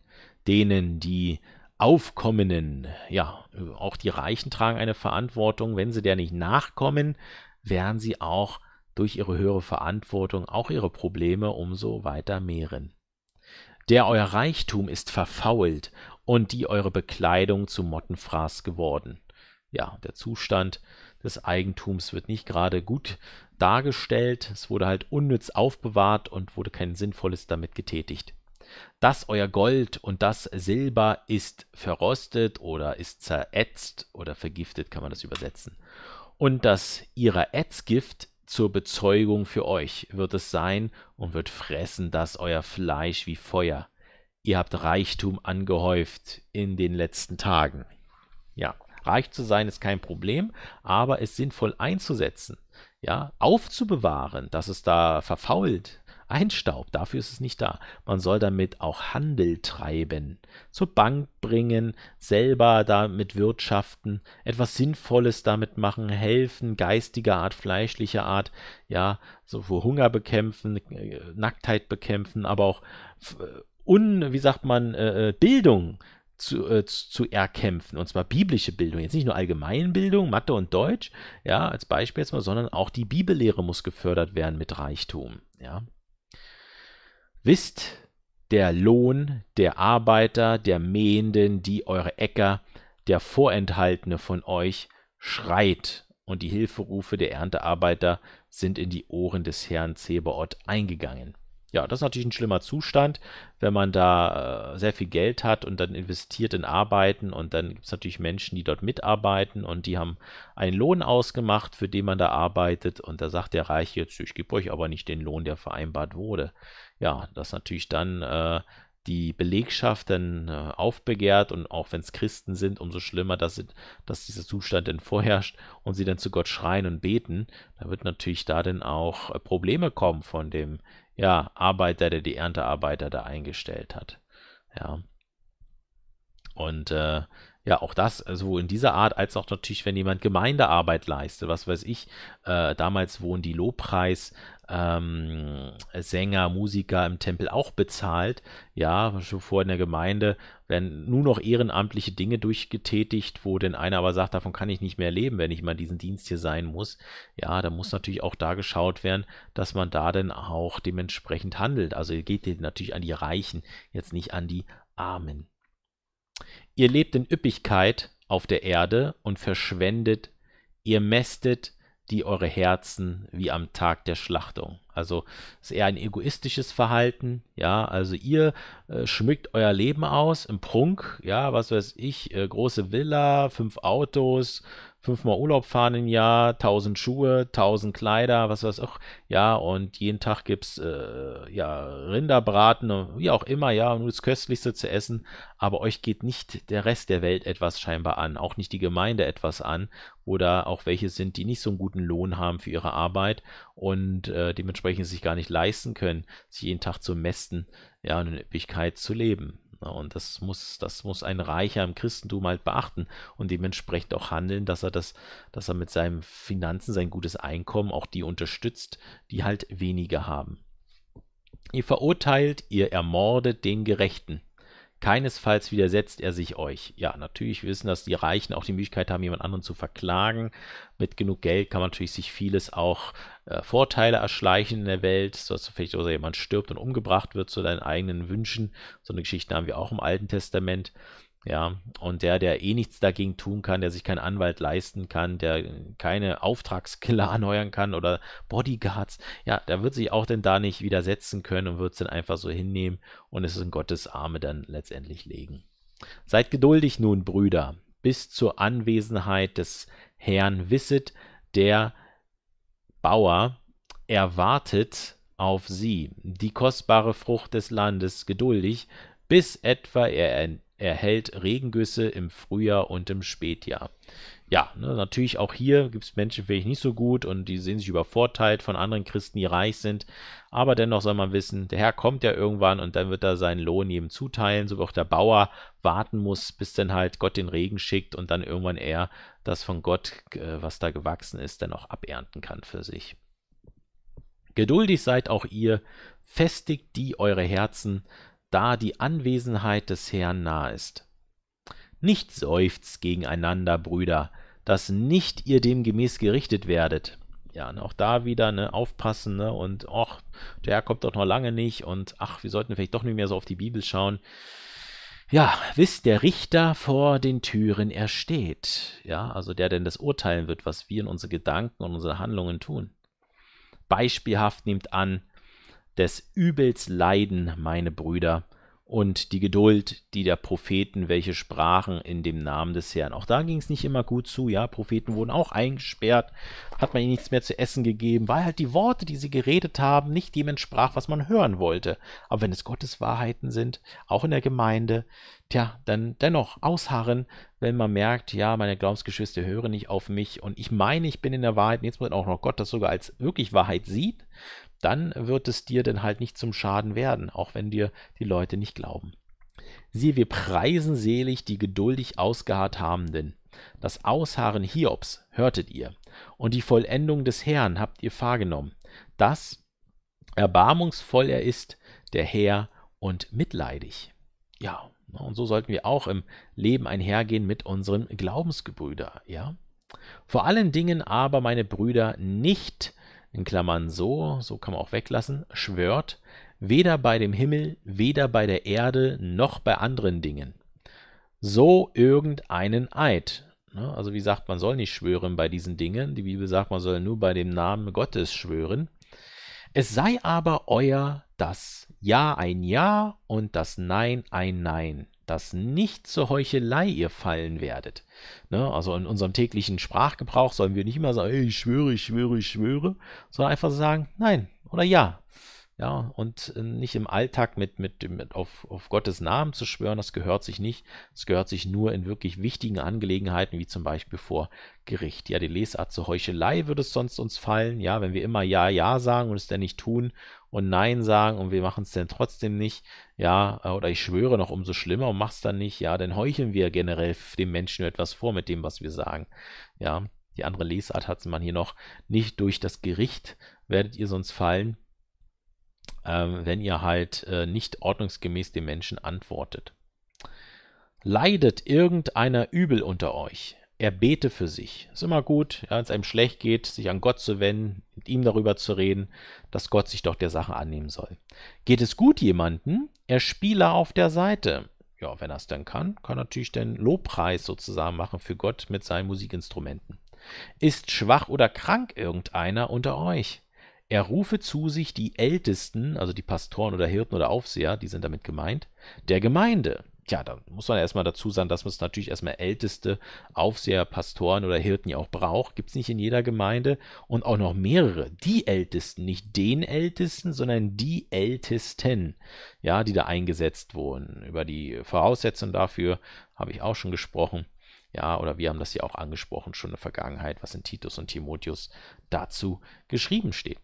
denen die Aufkommenden, ja, auch die Reichen tragen eine Verantwortung, wenn sie der nicht nachkommen, werden sie auch durch ihre höhere Verantwortung auch ihre Probleme umso weiter mehren. Der euer Reichtum ist verfault und die eure Bekleidung zu Mottenfraß geworden ja, der Zustand des Eigentums wird nicht gerade gut dargestellt. Es wurde halt unnütz aufbewahrt und wurde kein Sinnvolles damit getätigt. Dass euer Gold und das Silber ist verrostet oder ist zerätzt oder vergiftet, kann man das übersetzen. Und dass ihrer Ätzgift zur Bezeugung für euch wird es sein und wird fressen das euer Fleisch wie Feuer. Ihr habt Reichtum angehäuft in den letzten Tagen. Ja, Reich zu sein ist kein Problem, aber es sinnvoll einzusetzen, ja, aufzubewahren, dass es da verfault, einstaubt, dafür ist es nicht da. Man soll damit auch Handel treiben, zur Bank bringen, selber damit wirtschaften, etwas Sinnvolles damit machen, helfen, geistiger Art, fleischlicher Art, ja, sowohl Hunger bekämpfen, äh, Nacktheit bekämpfen, aber auch äh, un, wie sagt man, äh, Bildung zu, äh, zu erkämpfen. Und zwar biblische Bildung. Jetzt nicht nur Allgemeinbildung, Mathe und Deutsch, ja, als Beispiel jetzt mal, sondern auch die Bibellehre muss gefördert werden mit Reichtum. Ja. Wisst, der Lohn der Arbeiter, der Mähenden, die eure Äcker, der Vorenthaltene von euch schreit. Und die Hilferufe der Erntearbeiter sind in die Ohren des Herrn Zebaoth eingegangen ja, das ist natürlich ein schlimmer Zustand, wenn man da äh, sehr viel Geld hat und dann investiert in Arbeiten und dann gibt es natürlich Menschen, die dort mitarbeiten und die haben einen Lohn ausgemacht, für den man da arbeitet und da sagt der Reich jetzt, ich gebe euch aber nicht den Lohn, der vereinbart wurde. Ja, das natürlich dann äh, die Belegschaft dann äh, aufbegehrt und auch wenn es Christen sind, umso schlimmer, dass, sie, dass dieser Zustand dann vorherrscht und sie dann zu Gott schreien und beten, da wird natürlich da dann auch äh, Probleme kommen von dem äh, ja, Arbeiter, der die Erntearbeiter da eingestellt hat. Ja. Und äh, ja, auch das, sowohl also in dieser Art, als auch natürlich, wenn jemand Gemeindearbeit leistet, was weiß ich, äh, damals wohnen die Lobpreis, ähm, Sänger, Musiker im Tempel auch bezahlt. Ja, schon vor in der Gemeinde werden nur noch ehrenamtliche Dinge durchgetätigt, wo denn einer aber sagt, davon kann ich nicht mehr leben, wenn ich mal diesen Dienst hier sein muss. Ja, da muss natürlich auch da geschaut werden, dass man da dann auch dementsprechend handelt. Also geht natürlich an die Reichen, jetzt nicht an die Armen. Ihr lebt in Üppigkeit auf der Erde und verschwendet, ihr mästet, die eure Herzen wie am Tag der Schlachtung. Also ist eher ein egoistisches Verhalten, ja, also ihr äh, schmückt euer Leben aus im Prunk, ja, was weiß ich, äh, große Villa, fünf Autos, fünfmal Urlaub fahren im Jahr, tausend Schuhe, tausend Kleider, was weiß ich, ja, und jeden Tag gibt es äh, ja, Rinderbraten, wie auch immer, ja, nur das Köstlichste zu essen, aber euch geht nicht der Rest der Welt etwas scheinbar an, auch nicht die Gemeinde etwas an oder auch welche sind, die nicht so einen guten Lohn haben für ihre Arbeit und äh, dementsprechend sich gar nicht leisten können, sich jeden Tag zu mästen, ja, und in Üppigkeit zu leben. Ne? Und das muss, das muss ein Reicher im Christentum halt beachten und dementsprechend auch handeln, dass er das, dass er mit seinen Finanzen, sein gutes Einkommen auch die unterstützt, die halt weniger haben. Ihr verurteilt, ihr ermordet den Gerechten. Keinesfalls widersetzt er sich euch. Ja, natürlich wir wissen, dass die Reichen auch die Möglichkeit haben, jemand anderen zu verklagen. Mit genug Geld kann man natürlich sich vieles auch äh, Vorteile erschleichen in der Welt, sodass vielleicht oder jemand stirbt und umgebracht wird zu deinen eigenen Wünschen. So eine Geschichte haben wir auch im Alten Testament. Ja, und der, der eh nichts dagegen tun kann, der sich keinen Anwalt leisten kann, der keine Auftragskiller anheuern kann oder Bodyguards, ja, der wird sich auch denn da nicht widersetzen können und wird es dann einfach so hinnehmen und es in Gottes Arme dann letztendlich legen. Seid geduldig nun, Brüder, bis zur Anwesenheit des Herrn wisset, der Bauer erwartet auf sie die kostbare Frucht des Landes geduldig, bis etwa er entdeckt erhält Regengüsse im Frühjahr und im Spätjahr. Ja, ne, natürlich auch hier gibt es Menschen vielleicht nicht so gut und die sehen sich übervorteilt von anderen Christen, die reich sind. Aber dennoch soll man wissen, der Herr kommt ja irgendwann und dann wird er seinen Lohn jedem zuteilen, so wie auch der Bauer warten muss, bis dann halt Gott den Regen schickt und dann irgendwann er das von Gott, äh, was da gewachsen ist, dann auch abernten kann für sich. Geduldig seid auch ihr, festigt die eure Herzen, da die Anwesenheit des Herrn nahe ist. Nicht seufzt gegeneinander, Brüder, dass nicht ihr demgemäß gerichtet werdet. Ja, und auch da wieder ne, aufpassen ne, und ach, der Herr kommt doch noch lange nicht und ach, wir sollten vielleicht doch nicht mehr so auf die Bibel schauen. Ja, wisst, der Richter vor den Türen er steht. Ja, also der denn das urteilen wird, was wir in unsere Gedanken und unsere Handlungen tun. Beispielhaft nimmt an, des Übels leiden, meine Brüder, und die Geduld, die der Propheten, welche sprachen in dem Namen des Herrn. Auch da ging es nicht immer gut zu, ja, Propheten wurden auch eingesperrt, hat man ihnen nichts mehr zu essen gegeben, weil halt die Worte, die sie geredet haben, nicht dem entsprach, was man hören wollte. Aber wenn es Gottes Wahrheiten sind, auch in der Gemeinde, tja, dann dennoch ausharren, wenn man merkt, ja, meine Glaubensgeschwister hören nicht auf mich und ich meine, ich bin in der Wahrheit, jetzt muss auch noch Gott das sogar als wirklich Wahrheit sieht, dann wird es dir denn halt nicht zum Schaden werden, auch wenn dir die Leute nicht glauben. Siehe, wir preisen selig die geduldig ausgeharrt Habenden. Das Ausharren Hiobs hörtet ihr, und die Vollendung des Herrn habt ihr wahrgenommen, dass erbarmungsvoll er ist, der Herr und mitleidig. Ja, ne, und so sollten wir auch im Leben einhergehen mit unseren Glaubensgebrüder, ja? Vor allen Dingen aber, meine Brüder, nicht in Klammern so, so kann man auch weglassen, schwört, weder bei dem Himmel, weder bei der Erde, noch bei anderen Dingen. So irgendeinen Eid. Ne? Also wie sagt, man soll nicht schwören bei diesen Dingen. Die Bibel sagt, man soll nur bei dem Namen Gottes schwören. Es sei aber euer das ja ein Ja und das Nein ein Nein, dass nicht zur Heuchelei ihr fallen werdet. Ne? Also in unserem täglichen Sprachgebrauch sollen wir nicht immer sagen, hey, ich schwöre, ich schwöre, ich schwöre, sondern einfach sagen Nein oder Ja. Ja, und äh, nicht im Alltag mit, mit, mit auf, auf Gottes Namen zu schwören, das gehört sich nicht. Es gehört sich nur in wirklich wichtigen Angelegenheiten, wie zum Beispiel vor Gericht. Ja, die Lesart zur Heuchelei würde es sonst uns fallen. Ja, wenn wir immer Ja, Ja sagen und es dann nicht tun und Nein sagen und wir machen es denn trotzdem nicht, ja, äh, oder ich schwöre noch umso schlimmer und mach's dann nicht, ja, dann heucheln wir generell dem Menschen etwas vor mit dem, was wir sagen. Ja, die andere Lesart hat man hier noch, nicht durch das Gericht werdet ihr sonst fallen, ähm, wenn ihr halt äh, nicht ordnungsgemäß dem Menschen antwortet. Leidet irgendeiner übel unter euch, er bete für sich. Ist immer gut, ja, wenn es einem schlecht geht, sich an Gott zu wenden, mit ihm darüber zu reden, dass Gott sich doch der Sache annehmen soll. Geht es gut jemanden, er spiele auf der Seite. Ja, wenn er es dann kann, kann natürlich den Lobpreis sozusagen machen für Gott mit seinen Musikinstrumenten. Ist schwach oder krank irgendeiner unter euch? Er rufe zu sich die Ältesten, also die Pastoren oder Hirten oder Aufseher, die sind damit gemeint, der Gemeinde ja, da muss man erstmal dazu sagen, dass man es natürlich erstmal älteste Aufseher, Pastoren oder Hirten ja auch braucht. Gibt es nicht in jeder Gemeinde. Und auch noch mehrere, die Ältesten, nicht den Ältesten, sondern die Ältesten, ja, die da eingesetzt wurden. Über die Voraussetzungen dafür habe ich auch schon gesprochen. Ja, oder wir haben das ja auch angesprochen, schon in der Vergangenheit, was in Titus und Timotheus dazu geschrieben steht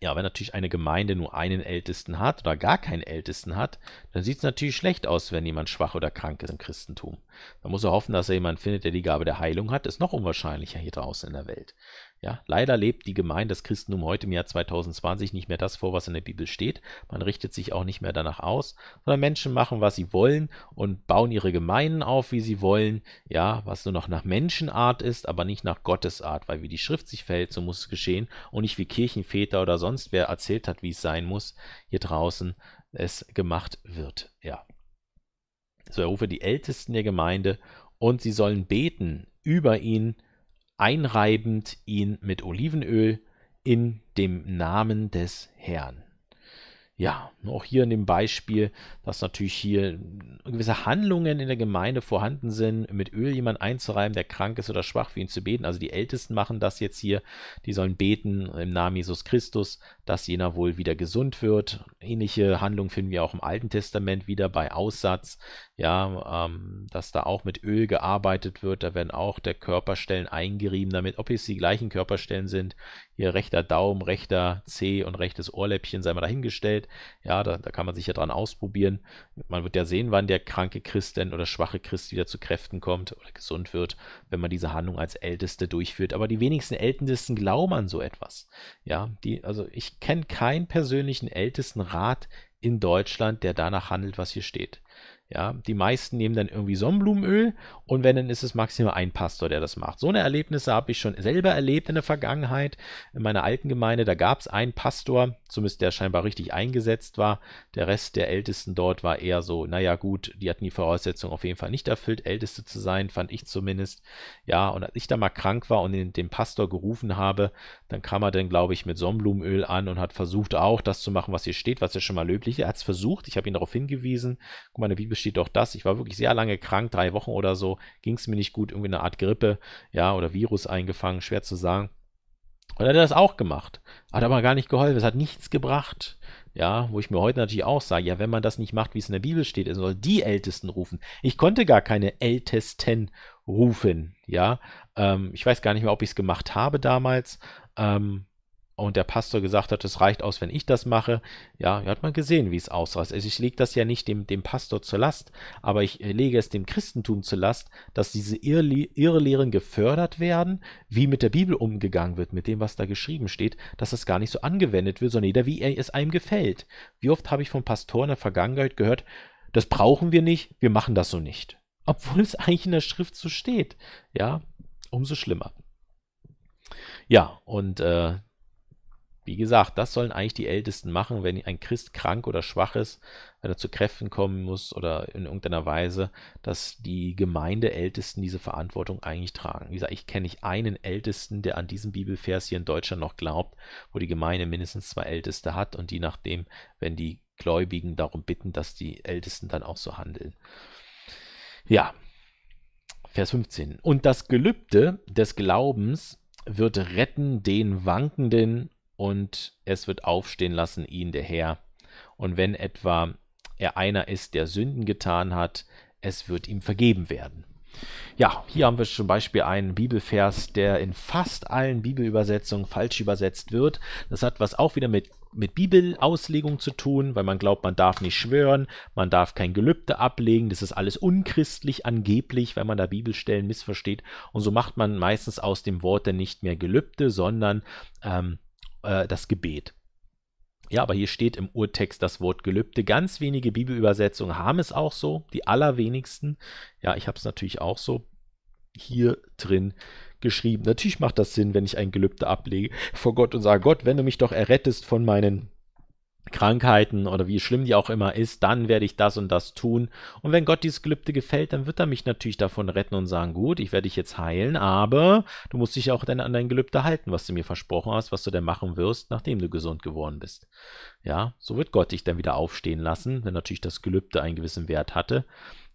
ja, wenn natürlich eine Gemeinde nur einen Ältesten hat oder gar keinen Ältesten hat, dann sieht es natürlich schlecht aus, wenn jemand schwach oder krank ist im Christentum. Man muss er hoffen, dass er jemanden findet, der die Gabe der Heilung hat, ist noch unwahrscheinlicher hier draußen in der Welt. Ja, leider lebt die Gemeinde, das Christentum heute im Jahr 2020 nicht mehr das vor, was in der Bibel steht. Man richtet sich auch nicht mehr danach aus, sondern Menschen machen, was sie wollen und bauen ihre Gemeinden auf, wie sie wollen. Ja, was nur noch nach Menschenart ist, aber nicht nach Gottesart, weil wie die Schrift sich verhält, so muss es geschehen und nicht wie Kirchenväter oder sonst wer erzählt hat, wie es sein muss, hier draußen es gemacht wird. Ja. So er rufe die Ältesten der Gemeinde und sie sollen beten über ihn einreibend ihn mit Olivenöl in dem Namen des Herrn. Ja, auch hier in dem Beispiel, dass natürlich hier gewisse Handlungen in der Gemeinde vorhanden sind, mit Öl jemand einzureiben, der krank ist oder schwach, für ihn zu beten. Also die Ältesten machen das jetzt hier, die sollen beten im Namen Jesus Christus, dass jener wohl wieder gesund wird. Ähnliche Handlungen finden wir auch im Alten Testament wieder bei Aussatz, ja, ähm, dass da auch mit Öl gearbeitet wird. Da werden auch der Körperstellen eingerieben, damit, ob es die gleichen Körperstellen sind, hier rechter Daumen, rechter Zeh und rechtes Ohrläppchen, sei mal dahingestellt. Ja, da, da kann man sich ja dran ausprobieren. Man wird ja sehen, wann der kranke Christ denn oder schwache Christ wieder zu Kräften kommt oder gesund wird, wenn man diese Handlung als Älteste durchführt. Aber die wenigsten Ältesten glauben an so etwas. Ja, die, also ich ich kenne keinen persönlichen Ältestenrat in Deutschland, der danach handelt, was hier steht. Ja, die meisten nehmen dann irgendwie Sonnenblumenöl und wenn, dann ist es maximal ein Pastor, der das macht. So eine Erlebnisse habe ich schon selber erlebt in der Vergangenheit. In meiner alten Gemeinde, da gab es einen Pastor, zumindest der scheinbar richtig eingesetzt war. Der Rest der Ältesten dort war eher so, naja gut, die hatten die Voraussetzung auf jeden Fall nicht erfüllt, Älteste zu sein, fand ich zumindest. Ja, und als ich da mal krank war und den, den Pastor gerufen habe, dann kam er dann, glaube ich, mit Sonnenblumenöl an und hat versucht auch das zu machen, was hier steht, was ja schon mal löblich ist. Er hat es versucht, ich habe ihn darauf hingewiesen. Guck mal, eine Bibel besteht doch das. Ich war wirklich sehr lange krank, drei Wochen oder so, ging es mir nicht gut, irgendwie eine Art Grippe, ja, oder Virus eingefangen, schwer zu sagen. Und dann hat er das auch gemacht. Hat aber gar nicht geholfen, es hat nichts gebracht. Ja, wo ich mir heute natürlich auch sage, ja, wenn man das nicht macht, wie es in der Bibel steht, er soll die Ältesten rufen. Ich konnte gar keine Ältesten rufen, ja. Ähm, ich weiß gar nicht mehr, ob ich es gemacht habe damals. Ähm, und der Pastor gesagt hat, es reicht aus, wenn ich das mache, ja, hat man gesehen, wie es ausreißt. Also ich lege das ja nicht dem, dem Pastor zur Last, aber ich äh, lege es dem Christentum zur Last, dass diese Irrlehren gefördert werden, wie mit der Bibel umgegangen wird, mit dem, was da geschrieben steht, dass das gar nicht so angewendet wird, sondern jeder, wie es einem gefällt. Wie oft habe ich von Pastoren der Vergangenheit gehört, das brauchen wir nicht, wir machen das so nicht. Obwohl es eigentlich in der Schrift so steht. Ja, umso schlimmer. Ja, und äh, wie gesagt, das sollen eigentlich die Ältesten machen, wenn ein Christ krank oder schwach ist, wenn er zu Kräften kommen muss oder in irgendeiner Weise, dass die Gemeindeältesten diese Verantwortung eigentlich tragen. Wie gesagt, ich kenne nicht einen Ältesten, der an diesen Bibelvers hier in Deutschland noch glaubt, wo die Gemeinde mindestens zwei Älteste hat und die nachdem, wenn die Gläubigen darum bitten, dass die Ältesten dann auch so handeln. Ja, Vers 15. Und das Gelübde des Glaubens wird retten den Wankenden und es wird aufstehen lassen ihn der Herr. Und wenn etwa er einer ist, der Sünden getan hat, es wird ihm vergeben werden. Ja, hier haben wir zum Beispiel einen Bibelvers, der in fast allen Bibelübersetzungen falsch übersetzt wird. Das hat was auch wieder mit, mit Bibelauslegung zu tun, weil man glaubt, man darf nicht schwören, man darf kein Gelübde ablegen, das ist alles unchristlich angeblich, wenn man da Bibelstellen missversteht. Und so macht man meistens aus dem Wort dann nicht mehr Gelübde, sondern ähm, äh, das Gebet. Ja, aber hier steht im Urtext das Wort Gelübde. Ganz wenige Bibelübersetzungen haben es auch so, die allerwenigsten. Ja, ich habe es natürlich auch so hier drin geschrieben. Natürlich macht das Sinn, wenn ich ein Gelübde ablege vor Gott und sage, Gott, wenn du mich doch errettest von meinen Krankheiten oder wie schlimm die auch immer ist, dann werde ich das und das tun. Und wenn Gott dieses Gelübde gefällt, dann wird er mich natürlich davon retten und sagen, gut, ich werde dich jetzt heilen, aber du musst dich auch dann an dein Gelübde halten, was du mir versprochen hast, was du denn machen wirst, nachdem du gesund geworden bist. Ja, so wird Gott dich dann wieder aufstehen lassen, wenn natürlich das Gelübde einen gewissen Wert hatte.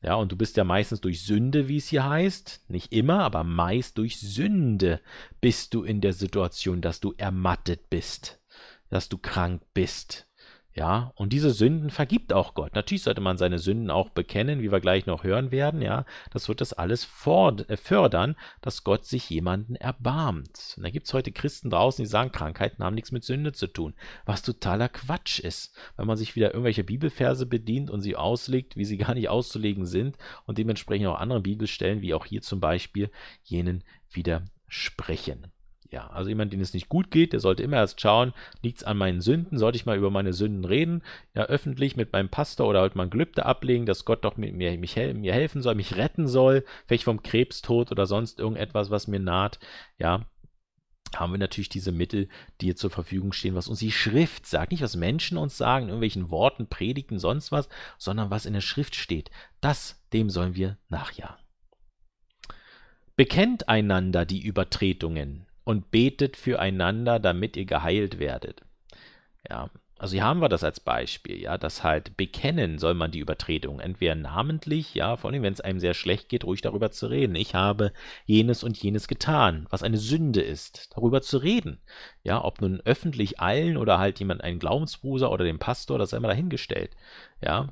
Ja, und du bist ja meistens durch Sünde, wie es hier heißt, nicht immer, aber meist durch Sünde bist du in der Situation, dass du ermattet bist, dass du krank bist ja, und diese Sünden vergibt auch Gott. Natürlich sollte man seine Sünden auch bekennen, wie wir gleich noch hören werden. Ja, das wird das alles äh, fördern, dass Gott sich jemanden erbarmt. Und da gibt es heute Christen draußen, die sagen, Krankheiten haben nichts mit Sünde zu tun, was totaler Quatsch ist, wenn man sich wieder irgendwelche Bibelverse bedient und sie auslegt, wie sie gar nicht auszulegen sind und dementsprechend auch andere Bibelstellen, wie auch hier zum Beispiel, jenen widersprechen. Ja, also jemand, denen es nicht gut geht, der sollte immer erst schauen, liegt es an meinen Sünden, sollte ich mal über meine Sünden reden, ja, öffentlich mit meinem Pastor oder halt mein ein Gelübde ablegen, dass Gott doch mit mir, mich, mir helfen soll, mich retten soll, vielleicht vom Krebstod oder sonst irgendetwas, was mir naht, ja, haben wir natürlich diese Mittel, die hier zur Verfügung stehen, was uns die Schrift sagt. Nicht, was Menschen uns sagen, irgendwelchen Worten, Predigten, sonst was, sondern was in der Schrift steht. Das, dem sollen wir nachjagen. Bekennt einander die Übertretungen, und betet füreinander, damit ihr geheilt werdet. Ja, also hier haben wir das als Beispiel, ja, dass halt bekennen soll man die Übertretung, entweder namentlich, ja, vor allem wenn es einem sehr schlecht geht, ruhig darüber zu reden. Ich habe jenes und jenes getan, was eine Sünde ist, darüber zu reden. Ja, ob nun öffentlich allen oder halt jemand einen Glaubensbruder oder dem Pastor, das sei mal dahingestellt. Ja,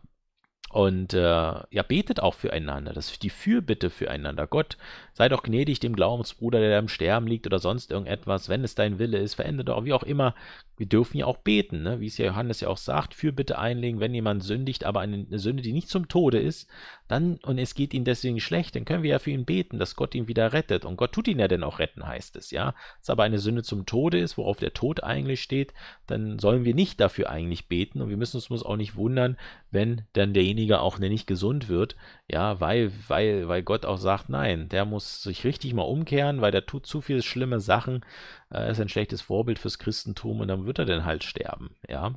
und äh, ja, betet auch füreinander. Das ist die Fürbitte füreinander. Gott, sei doch gnädig dem Glaubensbruder, der da im Sterben liegt oder sonst irgendetwas. Wenn es dein Wille ist, verändere doch, wie auch immer. Wir dürfen ja auch beten, ne? wie es ja Johannes ja auch sagt. Fürbitte einlegen, wenn jemand sündigt, aber eine, eine Sünde, die nicht zum Tode ist, dann und es geht ihm deswegen schlecht, dann können wir ja für ihn beten, dass Gott ihn wieder rettet. Und Gott tut ihn ja denn auch retten, heißt es, ja. Es aber eine Sünde zum Tode ist, worauf der Tod eigentlich steht, dann sollen wir nicht dafür eigentlich beten und wir müssen uns auch nicht wundern, wenn dann derjenige auch nicht gesund wird, ja, weil, weil, weil Gott auch sagt, nein, der muss sich richtig mal umkehren, weil der tut zu viele schlimme Sachen, äh, ist ein schlechtes Vorbild fürs Christentum und dann wird er dann halt sterben, ja.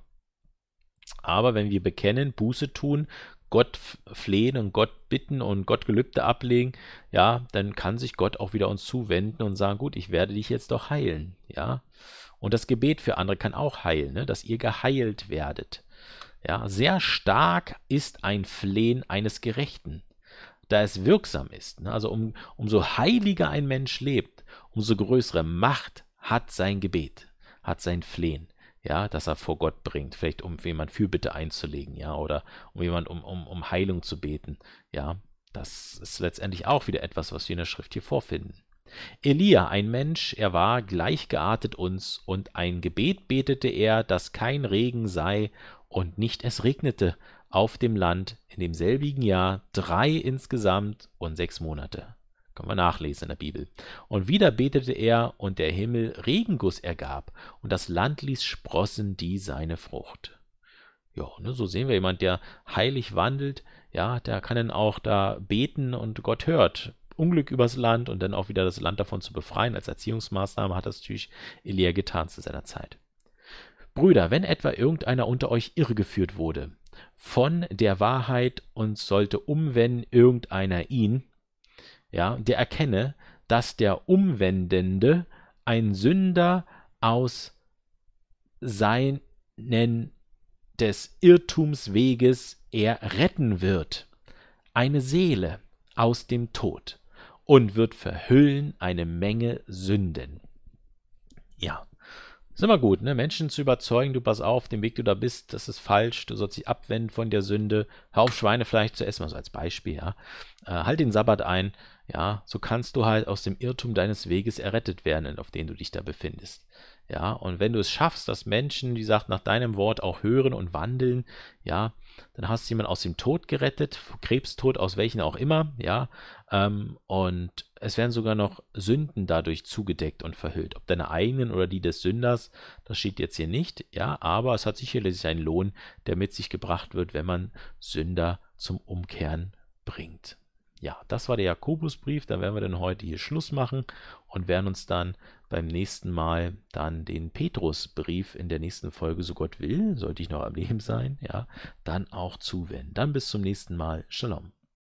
Aber wenn wir bekennen, Buße tun, Gott flehen und Gott bitten und Gott Gelübde ablegen, ja, dann kann sich Gott auch wieder uns zuwenden und sagen, gut, ich werde dich jetzt doch heilen, ja. Und das Gebet für andere kann auch heilen, ne? dass ihr geheilt werdet. Ja, sehr stark ist ein Flehen eines Gerechten, da es wirksam ist. Ne? Also um, umso heiliger ein Mensch lebt, umso größere Macht hat sein Gebet, hat sein Flehen ja, dass er vor Gott bringt, vielleicht um jemand Fürbitte einzulegen, ja, oder um jemand um, um, um Heilung zu beten, ja, das ist letztendlich auch wieder etwas, was wir in der Schrift hier vorfinden. Elia, ein Mensch, er war gleichgeartet uns, und ein Gebet betete er, dass kein Regen sei und nicht es regnete auf dem Land in demselbigen Jahr drei insgesamt und sechs Monate. Können wir nachlesen in der Bibel. Und wieder betete er, und der Himmel Regenguss ergab, und das Land ließ sprossen die seine Frucht. Ja, ne, so sehen wir jemand, der heilig wandelt, ja, der kann dann auch da beten und Gott hört. Unglück übers Land und dann auch wieder das Land davon zu befreien. Als Erziehungsmaßnahme hat das natürlich Elia getan zu seiner Zeit. Brüder, wenn etwa irgendeiner unter euch irregeführt wurde von der Wahrheit und sollte umwenden irgendeiner ihn, ja, der erkenne, dass der Umwendende ein Sünder aus seinen des Irrtums Weges er retten wird, eine Seele aus dem Tod und wird verhüllen eine Menge Sünden. Ja, ist immer gut, ne? Menschen zu überzeugen, du pass auf, den Weg du da bist, das ist falsch, du sollst dich abwenden von der Sünde, hör auf, Schweinefleisch zu essen, mal so als Beispiel, ja. Äh, halt den Sabbat ein, ja, so kannst du halt aus dem Irrtum deines Weges errettet werden, auf den du dich da befindest. Ja, und wenn du es schaffst, dass Menschen, wie gesagt, nach deinem Wort auch hören und wandeln, ja, dann hast du jemanden aus dem Tod gerettet, Krebstod, aus welchen auch immer, ja, ähm, und es werden sogar noch Sünden dadurch zugedeckt und verhüllt. Ob deine eigenen oder die des Sünders, das steht jetzt hier nicht, ja, aber es hat sicherlich einen Lohn, der mit sich gebracht wird, wenn man Sünder zum Umkehren bringt. Ja, das war der Jakobusbrief, da werden wir dann heute hier Schluss machen und werden uns dann beim nächsten Mal dann den Petrusbrief in der nächsten Folge, so Gott will, sollte ich noch am Leben sein, ja, dann auch zuwenden. Dann bis zum nächsten Mal. Shalom.